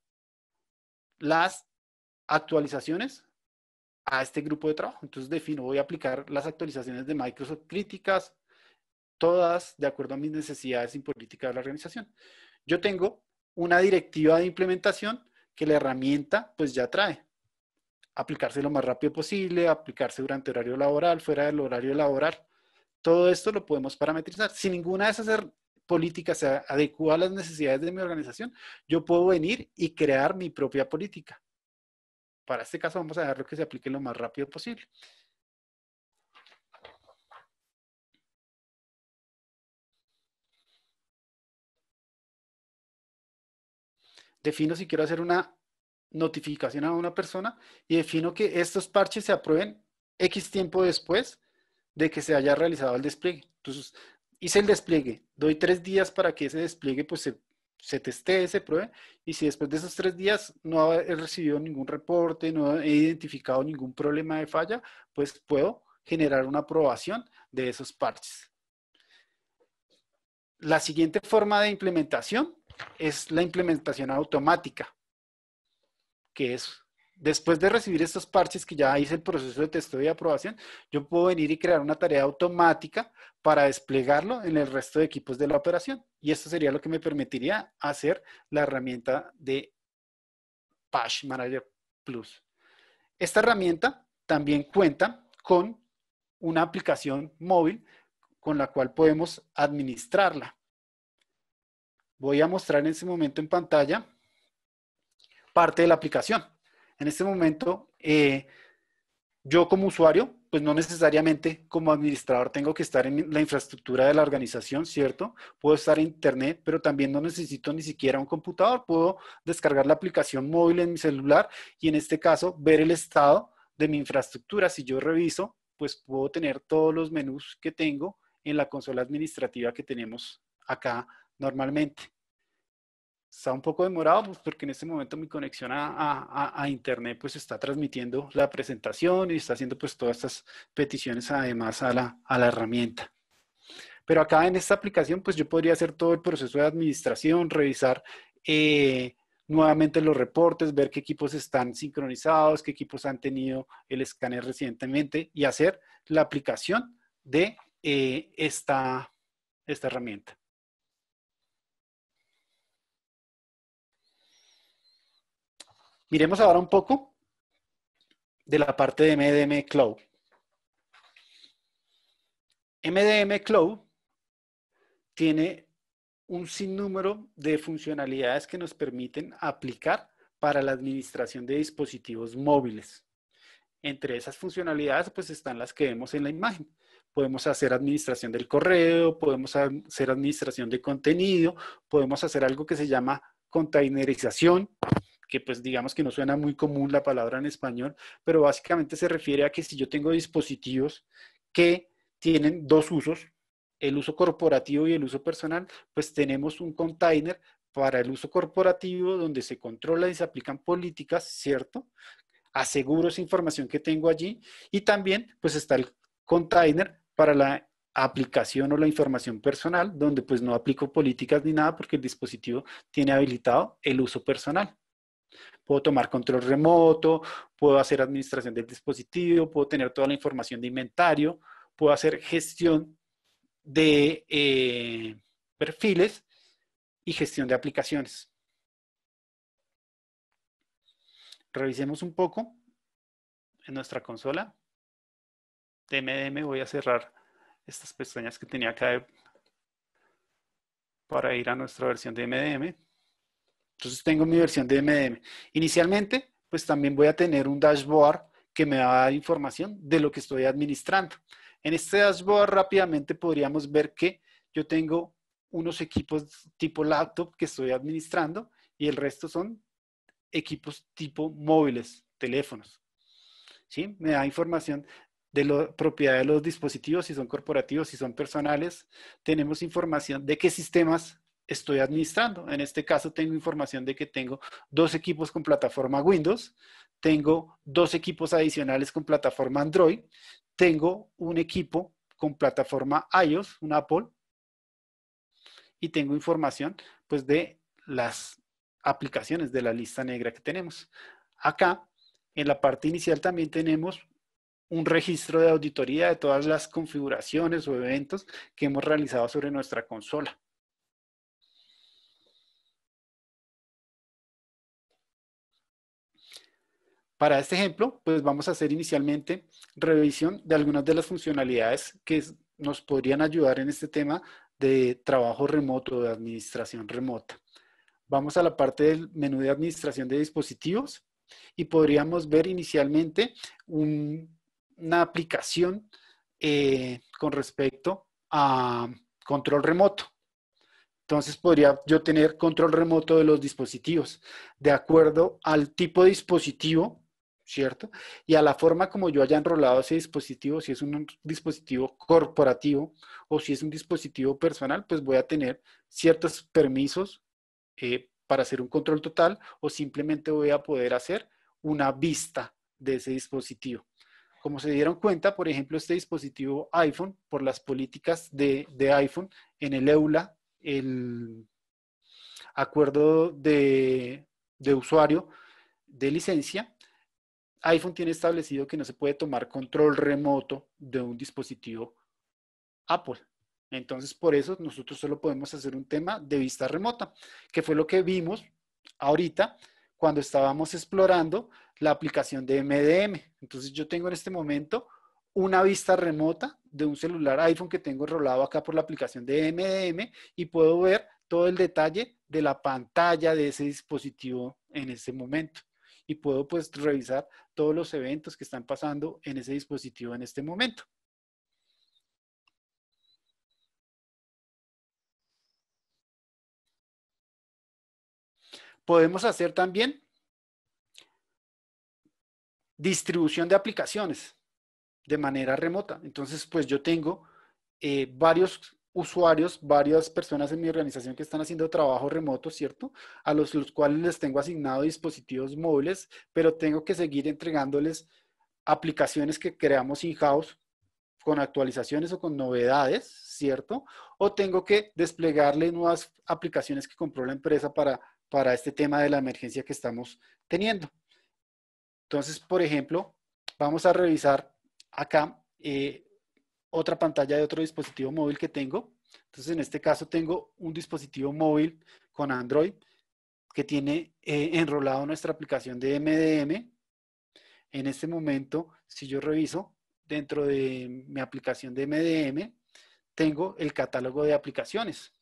las actualizaciones a este grupo de trabajo. Entonces defino, voy a aplicar las actualizaciones de Microsoft críticas, todas de acuerdo a mis necesidades y políticas de la organización. Yo tengo una directiva de implementación que la herramienta pues ya trae. Aplicarse lo más rápido posible, aplicarse durante horario laboral, fuera del horario laboral. Todo esto lo podemos parametrizar. Si ninguna de esas políticas se adecua a las necesidades de mi organización, yo puedo venir y crear mi propia política para este caso vamos a dejarlo que se aplique lo más rápido posible. Defino si quiero hacer una notificación a una persona y defino que estos parches se aprueben X tiempo después de que se haya realizado el despliegue. Entonces, hice el despliegue, doy tres días para que ese despliegue pues, se se testee, se pruebe, y si después de esos tres días no he recibido ningún reporte, no he identificado ningún problema de falla, pues puedo generar una aprobación de esos parches. La siguiente forma de implementación es la implementación automática, que es después de recibir estos parches que ya hice el proceso de testeo y aprobación, yo puedo venir y crear una tarea automática para desplegarlo en el resto de equipos de la operación. Y esto sería lo que me permitiría hacer la herramienta de Patch Manager Plus. Esta herramienta también cuenta con una aplicación móvil con la cual podemos administrarla. Voy a mostrar en ese momento en pantalla parte de la aplicación. En este momento, eh, yo como usuario, pues no necesariamente como administrador tengo que estar en la infraestructura de la organización, ¿cierto? Puedo estar en internet, pero también no necesito ni siquiera un computador. Puedo descargar la aplicación móvil en mi celular y en este caso ver el estado de mi infraestructura. Si yo reviso, pues puedo tener todos los menús que tengo en la consola administrativa que tenemos acá normalmente está un poco demorado pues, porque en este momento mi conexión a, internet pues está transmitiendo la presentación y está haciendo pues todas estas peticiones además a la, herramienta. Pero acá en esta aplicación pues yo podría hacer todo el proceso de administración, revisar eh, nuevamente los reportes, ver qué equipos están sincronizados, qué equipos han tenido el escáner recientemente y hacer la aplicación de eh, esta, esta herramienta. Miremos ahora un poco de la parte de MDM Cloud. MDM Cloud tiene un sinnúmero de funcionalidades que nos permiten aplicar para la administración de dispositivos móviles. Entre esas funcionalidades, pues están las que vemos en la imagen. Podemos hacer administración del correo, podemos hacer administración de contenido, podemos hacer algo que se llama containerización, que pues digamos que no suena muy común la palabra en español, pero básicamente se refiere a que si yo tengo dispositivos que tienen dos usos, el uso corporativo y el uso personal, pues tenemos un container para el uso corporativo donde se controla y se aplican políticas, ¿cierto? Aseguro esa información que tengo allí y también pues está el container para la aplicación o la información personal donde pues no aplico políticas ni nada porque el dispositivo tiene habilitado el uso personal puedo tomar control remoto, puedo hacer administración del dispositivo, puedo tener toda la información de inventario, puedo hacer gestión de eh, perfiles y gestión de aplicaciones. Revisemos un poco en nuestra consola. MDM voy a cerrar estas pestañas que tenía acá para ir a nuestra versión de MDM. Entonces tengo mi versión de MDM. Inicialmente, pues también voy a tener un dashboard que me va a dar información de lo que estoy administrando. En este dashboard rápidamente podríamos ver que yo tengo unos equipos tipo laptop que estoy administrando y el resto son equipos tipo móviles, teléfonos. ¿Sí? Me da información de la propiedad de los dispositivos, si son corporativos, si son personales. Tenemos información de qué sistemas estoy administrando. En este caso tengo información de que tengo dos equipos con plataforma Windows, tengo dos equipos adicionales con plataforma Android, tengo un equipo con plataforma iOS, un Apple, y tengo información pues de las aplicaciones de la lista negra que tenemos. Acá, en la parte inicial también tenemos un registro de auditoría de todas las configuraciones o eventos que hemos realizado sobre nuestra consola. Para este ejemplo, pues vamos a hacer inicialmente revisión de algunas de las funcionalidades que nos podrían ayudar en este tema de trabajo remoto, de administración remota. Vamos a la parte del menú de administración de dispositivos y podríamos ver inicialmente una aplicación eh, con respecto a control remoto. Entonces podría yo tener control remoto de los dispositivos. De acuerdo al tipo de dispositivo, ¿cierto? Y a la forma como yo haya enrolado ese dispositivo, si es un dispositivo corporativo o si es un dispositivo personal, pues voy a tener ciertos permisos eh, para hacer un control total o simplemente voy a poder hacer una vista de ese dispositivo. Como se dieron cuenta, por ejemplo, este dispositivo iPhone, por las políticas de, iPhone en el EULA, el acuerdo de usuario de licencia, iPhone tiene establecido que no se puede tomar control remoto de un dispositivo Apple. Entonces, por eso nosotros solo podemos hacer un tema de vista remota, que fue lo que vimos ahorita cuando estábamos explorando la aplicación de MDM. Entonces, yo tengo en este momento una vista remota de un celular iPhone que tengo enrolado acá por la aplicación de MDM y puedo ver todo el detalle de la pantalla de ese dispositivo en ese momento y puedo pues revisar todos los eventos que están pasando en ese dispositivo en este momento. Podemos hacer también distribución de aplicaciones de manera remota. Entonces, pues yo tengo eh, varios usuarios, varias personas en mi organización que están haciendo trabajo remoto, ¿cierto? A los, cuales les tengo asignado dispositivos móviles, pero tengo que seguir entregándoles aplicaciones que creamos in-house con actualizaciones o con novedades, ¿cierto? O tengo que desplegarle nuevas aplicaciones que compró la empresa para, para este tema de la emergencia que estamos teniendo. Entonces, por ejemplo, vamos a revisar acá eh, otra pantalla de otro dispositivo móvil que tengo. Entonces, en este caso tengo un dispositivo móvil con Android que tiene eh, enrolado nuestra aplicación de MDM. En este momento, si yo reviso dentro de mi aplicación de MDM, tengo el catálogo de aplicaciones.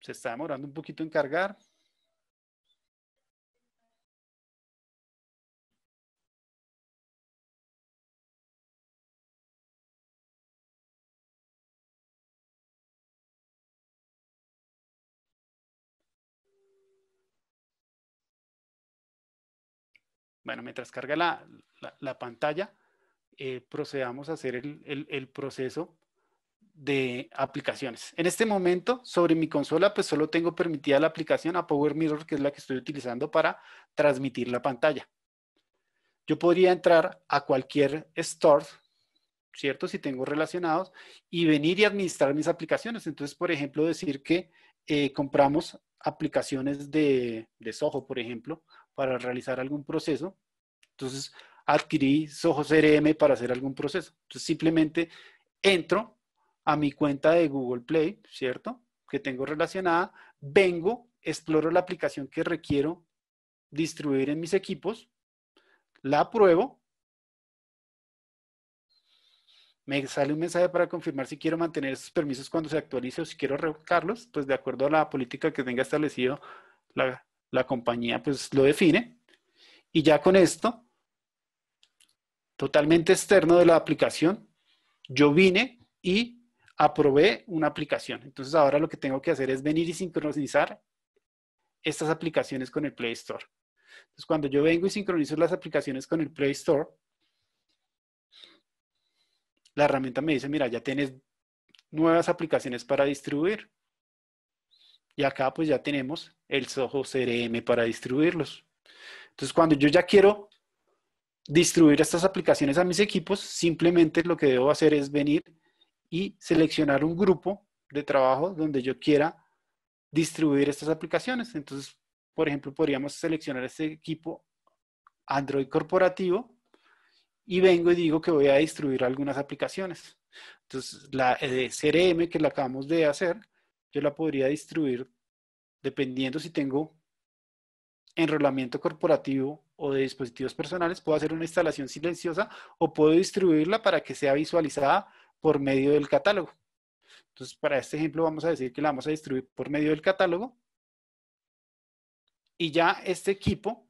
Se está demorando un poquito en cargar. Bueno, mientras carga la, pantalla, eh, procedamos a hacer el, proceso de aplicaciones. En este momento, sobre mi consola, pues solo tengo permitida la aplicación a Power Mirror, que es la que estoy utilizando para transmitir la pantalla. Yo podría entrar a cualquier store, ¿cierto? Si tengo relacionados, y venir y administrar mis aplicaciones. Entonces, por ejemplo, decir que eh, compramos aplicaciones de, de Soho, por ejemplo, para realizar algún proceso. Entonces, adquirí Soho CRM para hacer algún proceso. Entonces, simplemente entro a mi cuenta de Google Play, ¿cierto? Que tengo relacionada, vengo, exploro la aplicación que requiero distribuir en mis equipos, la apruebo, me sale un mensaje para confirmar si quiero mantener esos permisos cuando se actualice o si quiero revocarlos, pues de acuerdo a la política que tenga establecido la, la compañía pues lo define. Y ya con esto, totalmente externo de la aplicación, yo vine y aprobé una aplicación. Entonces ahora lo que tengo que hacer es venir y sincronizar estas aplicaciones con el Play Store. Entonces cuando yo vengo y sincronizo las aplicaciones con el Play Store, la herramienta me dice, mira, ya tienes nuevas aplicaciones para distribuir. Y acá pues ya tenemos el Soho CRM para distribuirlos. Entonces cuando yo ya quiero distribuir estas aplicaciones a mis equipos, simplemente lo que debo hacer es venir y seleccionar un grupo de trabajo donde yo quiera distribuir estas aplicaciones. Entonces, por ejemplo, podríamos seleccionar este equipo Android corporativo y vengo y digo que voy a distribuir algunas aplicaciones. Entonces, la eh, CRM que la acabamos de hacer, yo la podría distribuir dependiendo si tengo enrolamiento corporativo o de dispositivos personales, puedo hacer una instalación silenciosa o puedo distribuirla para que sea visualizada por medio del catálogo. Entonces, para este ejemplo vamos a decir que la vamos a distribuir por medio del catálogo y ya este equipo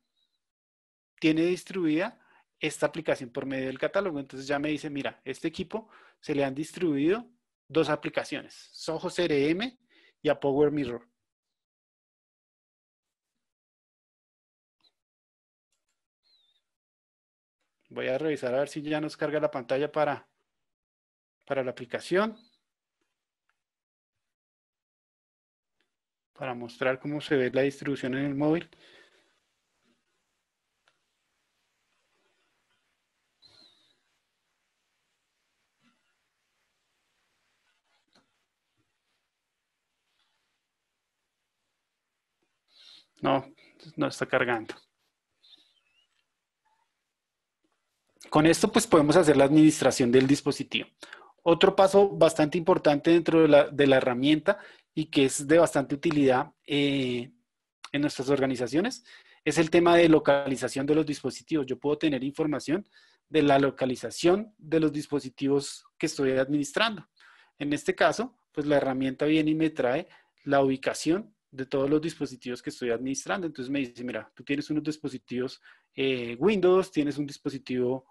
tiene distribuida esta aplicación por medio del catálogo. Entonces ya me dice, mira, este equipo se le han distribuido dos aplicaciones, Soho CRM y a Power Mirror. Voy a revisar a ver si ya nos carga la pantalla para, para la aplicación. Para mostrar cómo se ve la distribución en el móvil. No, no está cargando. Con esto pues podemos hacer la administración del dispositivo. Otro paso bastante importante dentro de la, herramienta y que es de bastante utilidad eh, en nuestras organizaciones es el tema de localización de los dispositivos. Yo puedo tener información de la localización de los dispositivos que estoy administrando. En este caso, pues la herramienta viene y me trae la ubicación de todos los dispositivos que estoy administrando. Entonces me dice, mira, tú tienes unos dispositivos eh, Windows, tienes un dispositivo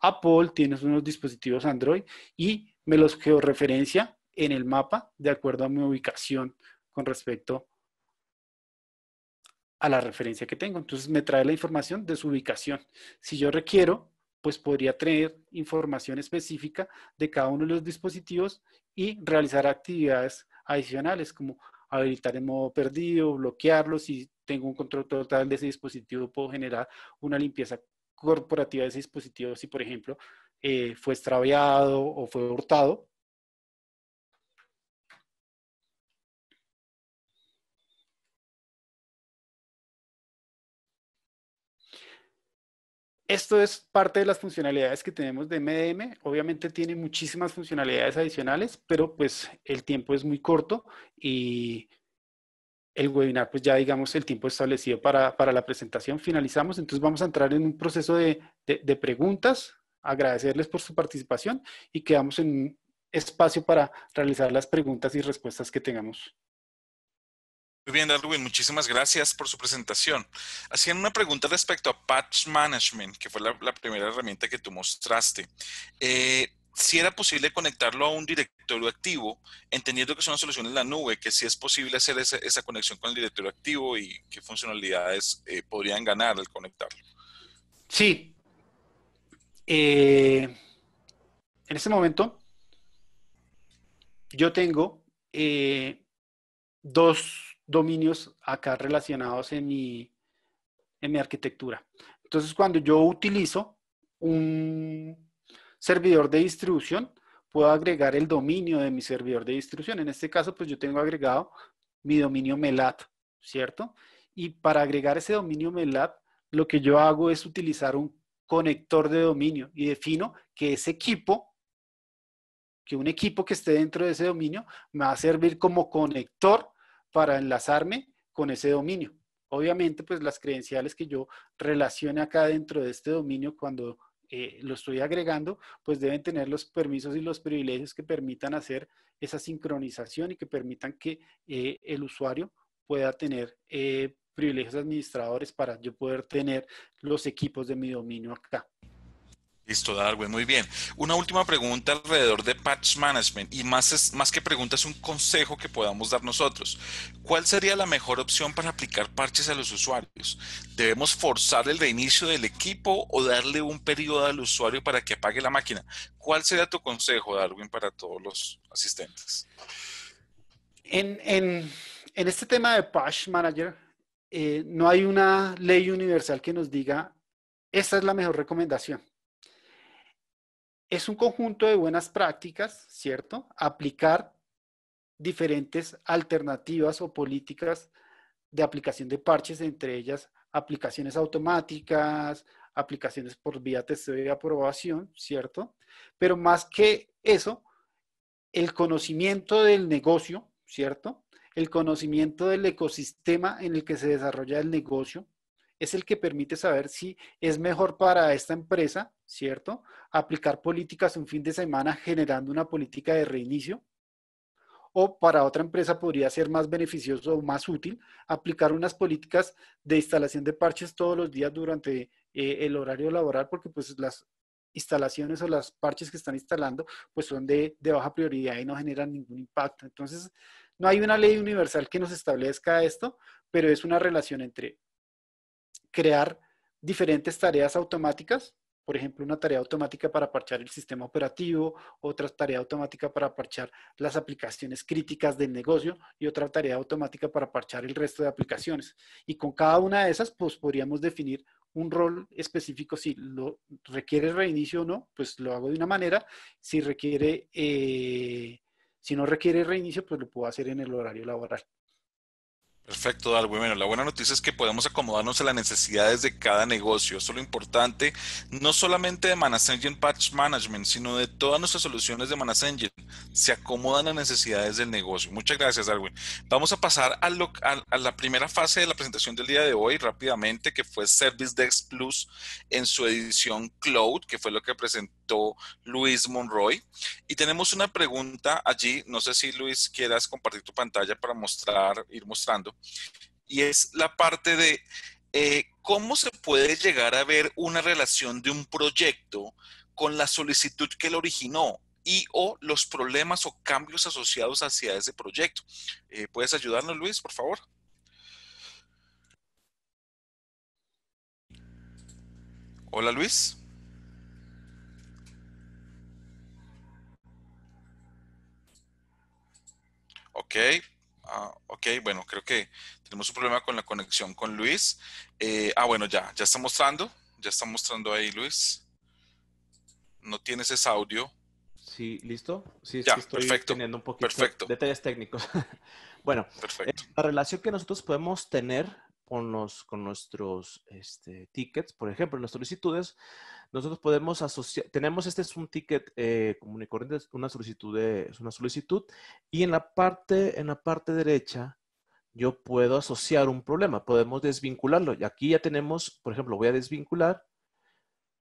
Apple, tienes unos dispositivos Android y me los georreferencia en el mapa de acuerdo a mi ubicación con respecto a la referencia que tengo. Entonces me trae la información de su ubicación. Si yo requiero, pues podría traer información específica de cada uno de los dispositivos y realizar actividades adicionales como habilitar en modo perdido, bloquearlo. Si tengo un control total de ese dispositivo, puedo generar una limpieza corporativa de ese dispositivo si, por ejemplo, eh, fue extraviado o fue hurtado. Esto es parte de las funcionalidades que tenemos de MDM. Obviamente tiene muchísimas funcionalidades adicionales, pero pues el tiempo es muy corto y el webinar, pues ya digamos el tiempo establecido para, la presentación. Finalizamos, entonces vamos a entrar en un proceso de, de preguntas, agradecerles por su participación y quedamos en un espacio para realizar las preguntas y respuestas que tengamos. Muy bien, Darwin, muchísimas gracias por su presentación. Hacían una pregunta respecto a Patch Management, que fue la, primera herramienta que tú mostraste. Eh, si era posible conectarlo a un directorio activo, entendiendo que son una solución en la nube, que si es posible hacer esa, conexión con el directorio activo y qué funcionalidades eh, podrían ganar al conectarlo. Sí. Eh, en este momento, yo tengo dos dominios acá relacionados en mi, en mi arquitectura. Entonces, cuando yo utilizo un servidor de distribución, puedo agregar el dominio de mi servidor de distribución. En este caso, pues yo tengo agregado mi dominio MELAT, ¿cierto? Y para agregar ese dominio MELAT, lo que yo hago es utilizar un conector de dominio y defino que ese equipo, que un equipo que esté dentro de ese dominio, me va a servir como conector para enlazarme con ese dominio. Obviamente, pues las credenciales que yo relacione acá dentro de este dominio cuando eh, lo estoy agregando, pues deben tener los permisos y los privilegios que permitan hacer esa sincronización y que permitan que eh, el usuario pueda tener eh, privilegios administradores para yo poder tener los equipos de mi dominio acá. Listo, Darwin, muy bien. Una última pregunta alrededor de patch management y más, es, más que pregunta es un consejo que podamos dar nosotros. ¿Cuál sería la mejor opción para aplicar parches a los usuarios? ¿Debemos forzar el reinicio del equipo o darle un periodo al usuario para que apague la máquina? ¿Cuál sería tu consejo, Darwin, para todos los asistentes? En, este tema de patch manager, eh, no hay una ley universal que nos diga, esta es la mejor recomendación es un conjunto de buenas prácticas, ¿cierto? Aplicar diferentes alternativas o políticas de aplicación de parches, entre ellas aplicaciones automáticas, aplicaciones por vía testeo de aprobación, ¿cierto? Pero más que eso, el conocimiento del negocio, ¿cierto? El conocimiento del ecosistema en el que se desarrolla el negocio es el que permite saber si es mejor para esta empresa ¿cierto? Aplicar políticas un fin de semana generando una política de reinicio. O para otra empresa podría ser más beneficioso o más útil aplicar unas políticas de instalación de parches todos los días durante eh, el horario laboral, porque pues las instalaciones o las parches que están instalando pues son de baja prioridad y no generan ningún impacto. Entonces, no hay una ley universal que nos establezca esto, pero es una relación entre crear diferentes tareas automáticas por ejemplo, una tarea automática para parchar el sistema operativo, otra tarea automática para parchar las aplicaciones críticas del negocio y otra tarea automática para parchar el resto de aplicaciones. Y con cada una de esas, pues podríamos definir un rol específico, si lo requiere reinicio o no, pues lo hago de una manera, si requiere, eh, si no requiere reinicio, pues lo puedo hacer en el horario laboral. Perfecto, Darwin. Bueno, la buena noticia es que podemos acomodarnos a las necesidades de cada negocio. Eso es lo importante, no solamente de Manas Engine Patch Management, sino de todas nuestras soluciones de Manas Engine. Se acomodan a las necesidades del negocio. Muchas gracias, Darwin. Vamos a pasar a, la primera fase de la presentación del día de hoy rápidamente, que fue Service Desk Plus en su edición Cloud, que fue lo que presentó Luis Monroy. Y tenemos una pregunta allí, no sé si Luis quieras compartir tu pantalla para mostrar, ir mostrando, y es la parte de eh, cómo se puede llegar a ver una relación de un proyecto con la solicitud que lo originó y o los problemas o cambios asociados hacia ese proyecto. Eh, ¿Puedes ayudarnos, Luis, por favor? Hola, Luis. Ok, ah, ok, bueno, creo que tenemos un problema con la conexión con Luis. Eh, ah, bueno, ya, ya está mostrando, ya está mostrando ahí Luis. No tienes ese audio. Sí, listo. Sí, estoy teniendo un poquito perfecto. detalles técnicos. bueno, la relación que nosotros podemos tener con, con nuestros este, tickets, por ejemplo, en las solicitudes, nosotros podemos asociar, tenemos este es un ticket eh, común y corriente, es una solicitud, es una solicitud, y en la parte, en la parte derecha, yo puedo asociar un problema, podemos desvincularlo. Y aquí ya tenemos, por ejemplo, voy a desvincular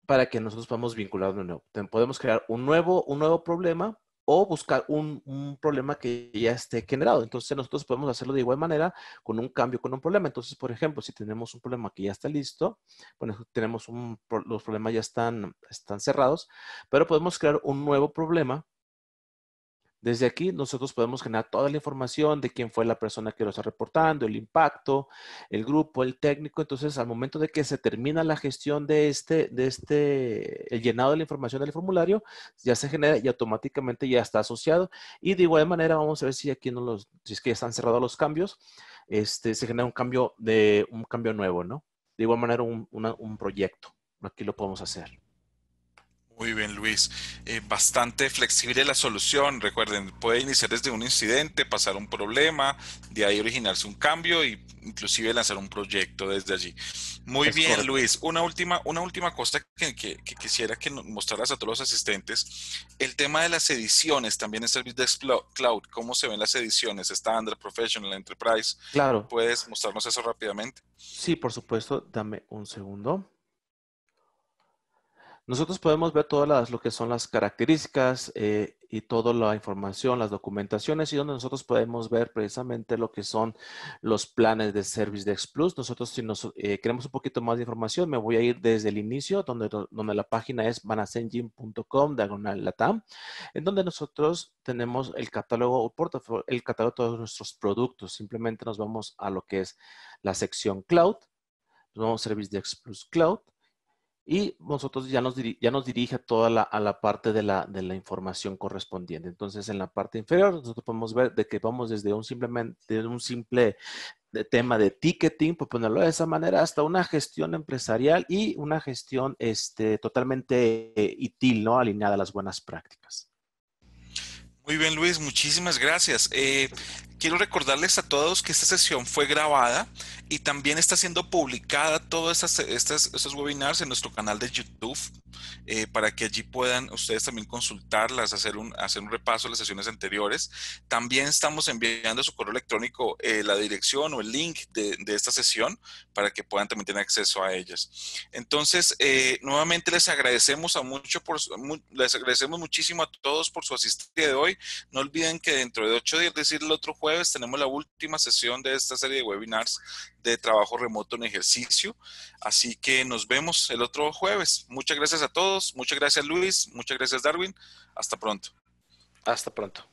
para que nosotros podamos vincularlo, de Podemos crear un nuevo, un nuevo problema o buscar un, problema que ya esté generado. Entonces nosotros podemos hacerlo de igual manera con un cambio, con un problema. Entonces, por ejemplo, si tenemos un problema que ya está listo, bueno, tenemos un, los problemas ya están, están cerrados, pero podemos crear un nuevo problema desde aquí nosotros podemos generar toda la información de quién fue la persona que lo está reportando, el impacto, el grupo, el técnico. Entonces, al momento de que se termina la gestión de este, de este, el llenado de la información del formulario, ya se genera y automáticamente ya está asociado. Y de igual manera, vamos a ver si aquí no los, si es que están cerrados los cambios, este, se genera un cambio de, un cambio nuevo, ¿no? De igual manera, un, un proyecto. Aquí lo podemos hacer. Muy bien, Luis. Eh, bastante flexible la solución. Recuerden, puede iniciar desde un incidente, pasar un problema, de ahí originarse un cambio e inclusive lanzar un proyecto desde allí. Muy bien, Luis. Una última, una última cosa que, quisiera que, quisiera que mostraras a todos los asistentes. El tema de las ediciones también en Service de Cloud. ¿Cómo se ven las ediciones? Standard, Professional, Enterprise. Claro. ¿Puedes mostrarnos eso rápidamente? Sí, por supuesto. Dame un segundo. Nosotros podemos ver todas las, lo que son las características eh, y toda la información, las documentaciones y donde nosotros podemos ver precisamente lo que son los planes de Service Dex Plus. Nosotros si nos eh, queremos un poquito más de información, me voy a ir desde el inicio, donde, donde la página es banasengin.com, diagonal latam, en donde nosotros tenemos el catálogo o portafolio, el catálogo de todos nuestros productos. Simplemente nos vamos a lo que es la sección Cloud, nos vamos a Service Dex Plus Cloud, y nosotros ya nos, ya nos dirige a toda la, a la parte de la, de la, información correspondiente. Entonces, en la parte inferior, nosotros podemos ver de que vamos desde un, simplemente, un simple eh, tema de ticketing, por ponerlo de esa manera, hasta una gestión empresarial y una gestión este, totalmente eh, itil, ¿no? alineada a las buenas prácticas. Muy bien, Luis, muchísimas gracias. Eh, Quiero recordarles a todos que esta sesión fue grabada y también está siendo publicada todos estas, estos webinars en nuestro canal de YouTube eh, para que allí puedan ustedes también consultarlas, hacer un, hacer un repaso de las sesiones anteriores. También estamos enviando a su correo electrónico eh, la dirección o el link de, de, esta sesión para que puedan también tener acceso a ellas. Entonces, eh, nuevamente les agradecemos a mucho por, les agradecemos muchísimo a todos por su asistencia de hoy. No olviden que dentro de ocho días, decir el otro jueves tenemos la última sesión de esta serie de webinars de trabajo remoto en ejercicio. Así que nos vemos el otro jueves. Muchas gracias a todos. Muchas gracias Luis. Muchas gracias Darwin. Hasta pronto. Hasta pronto.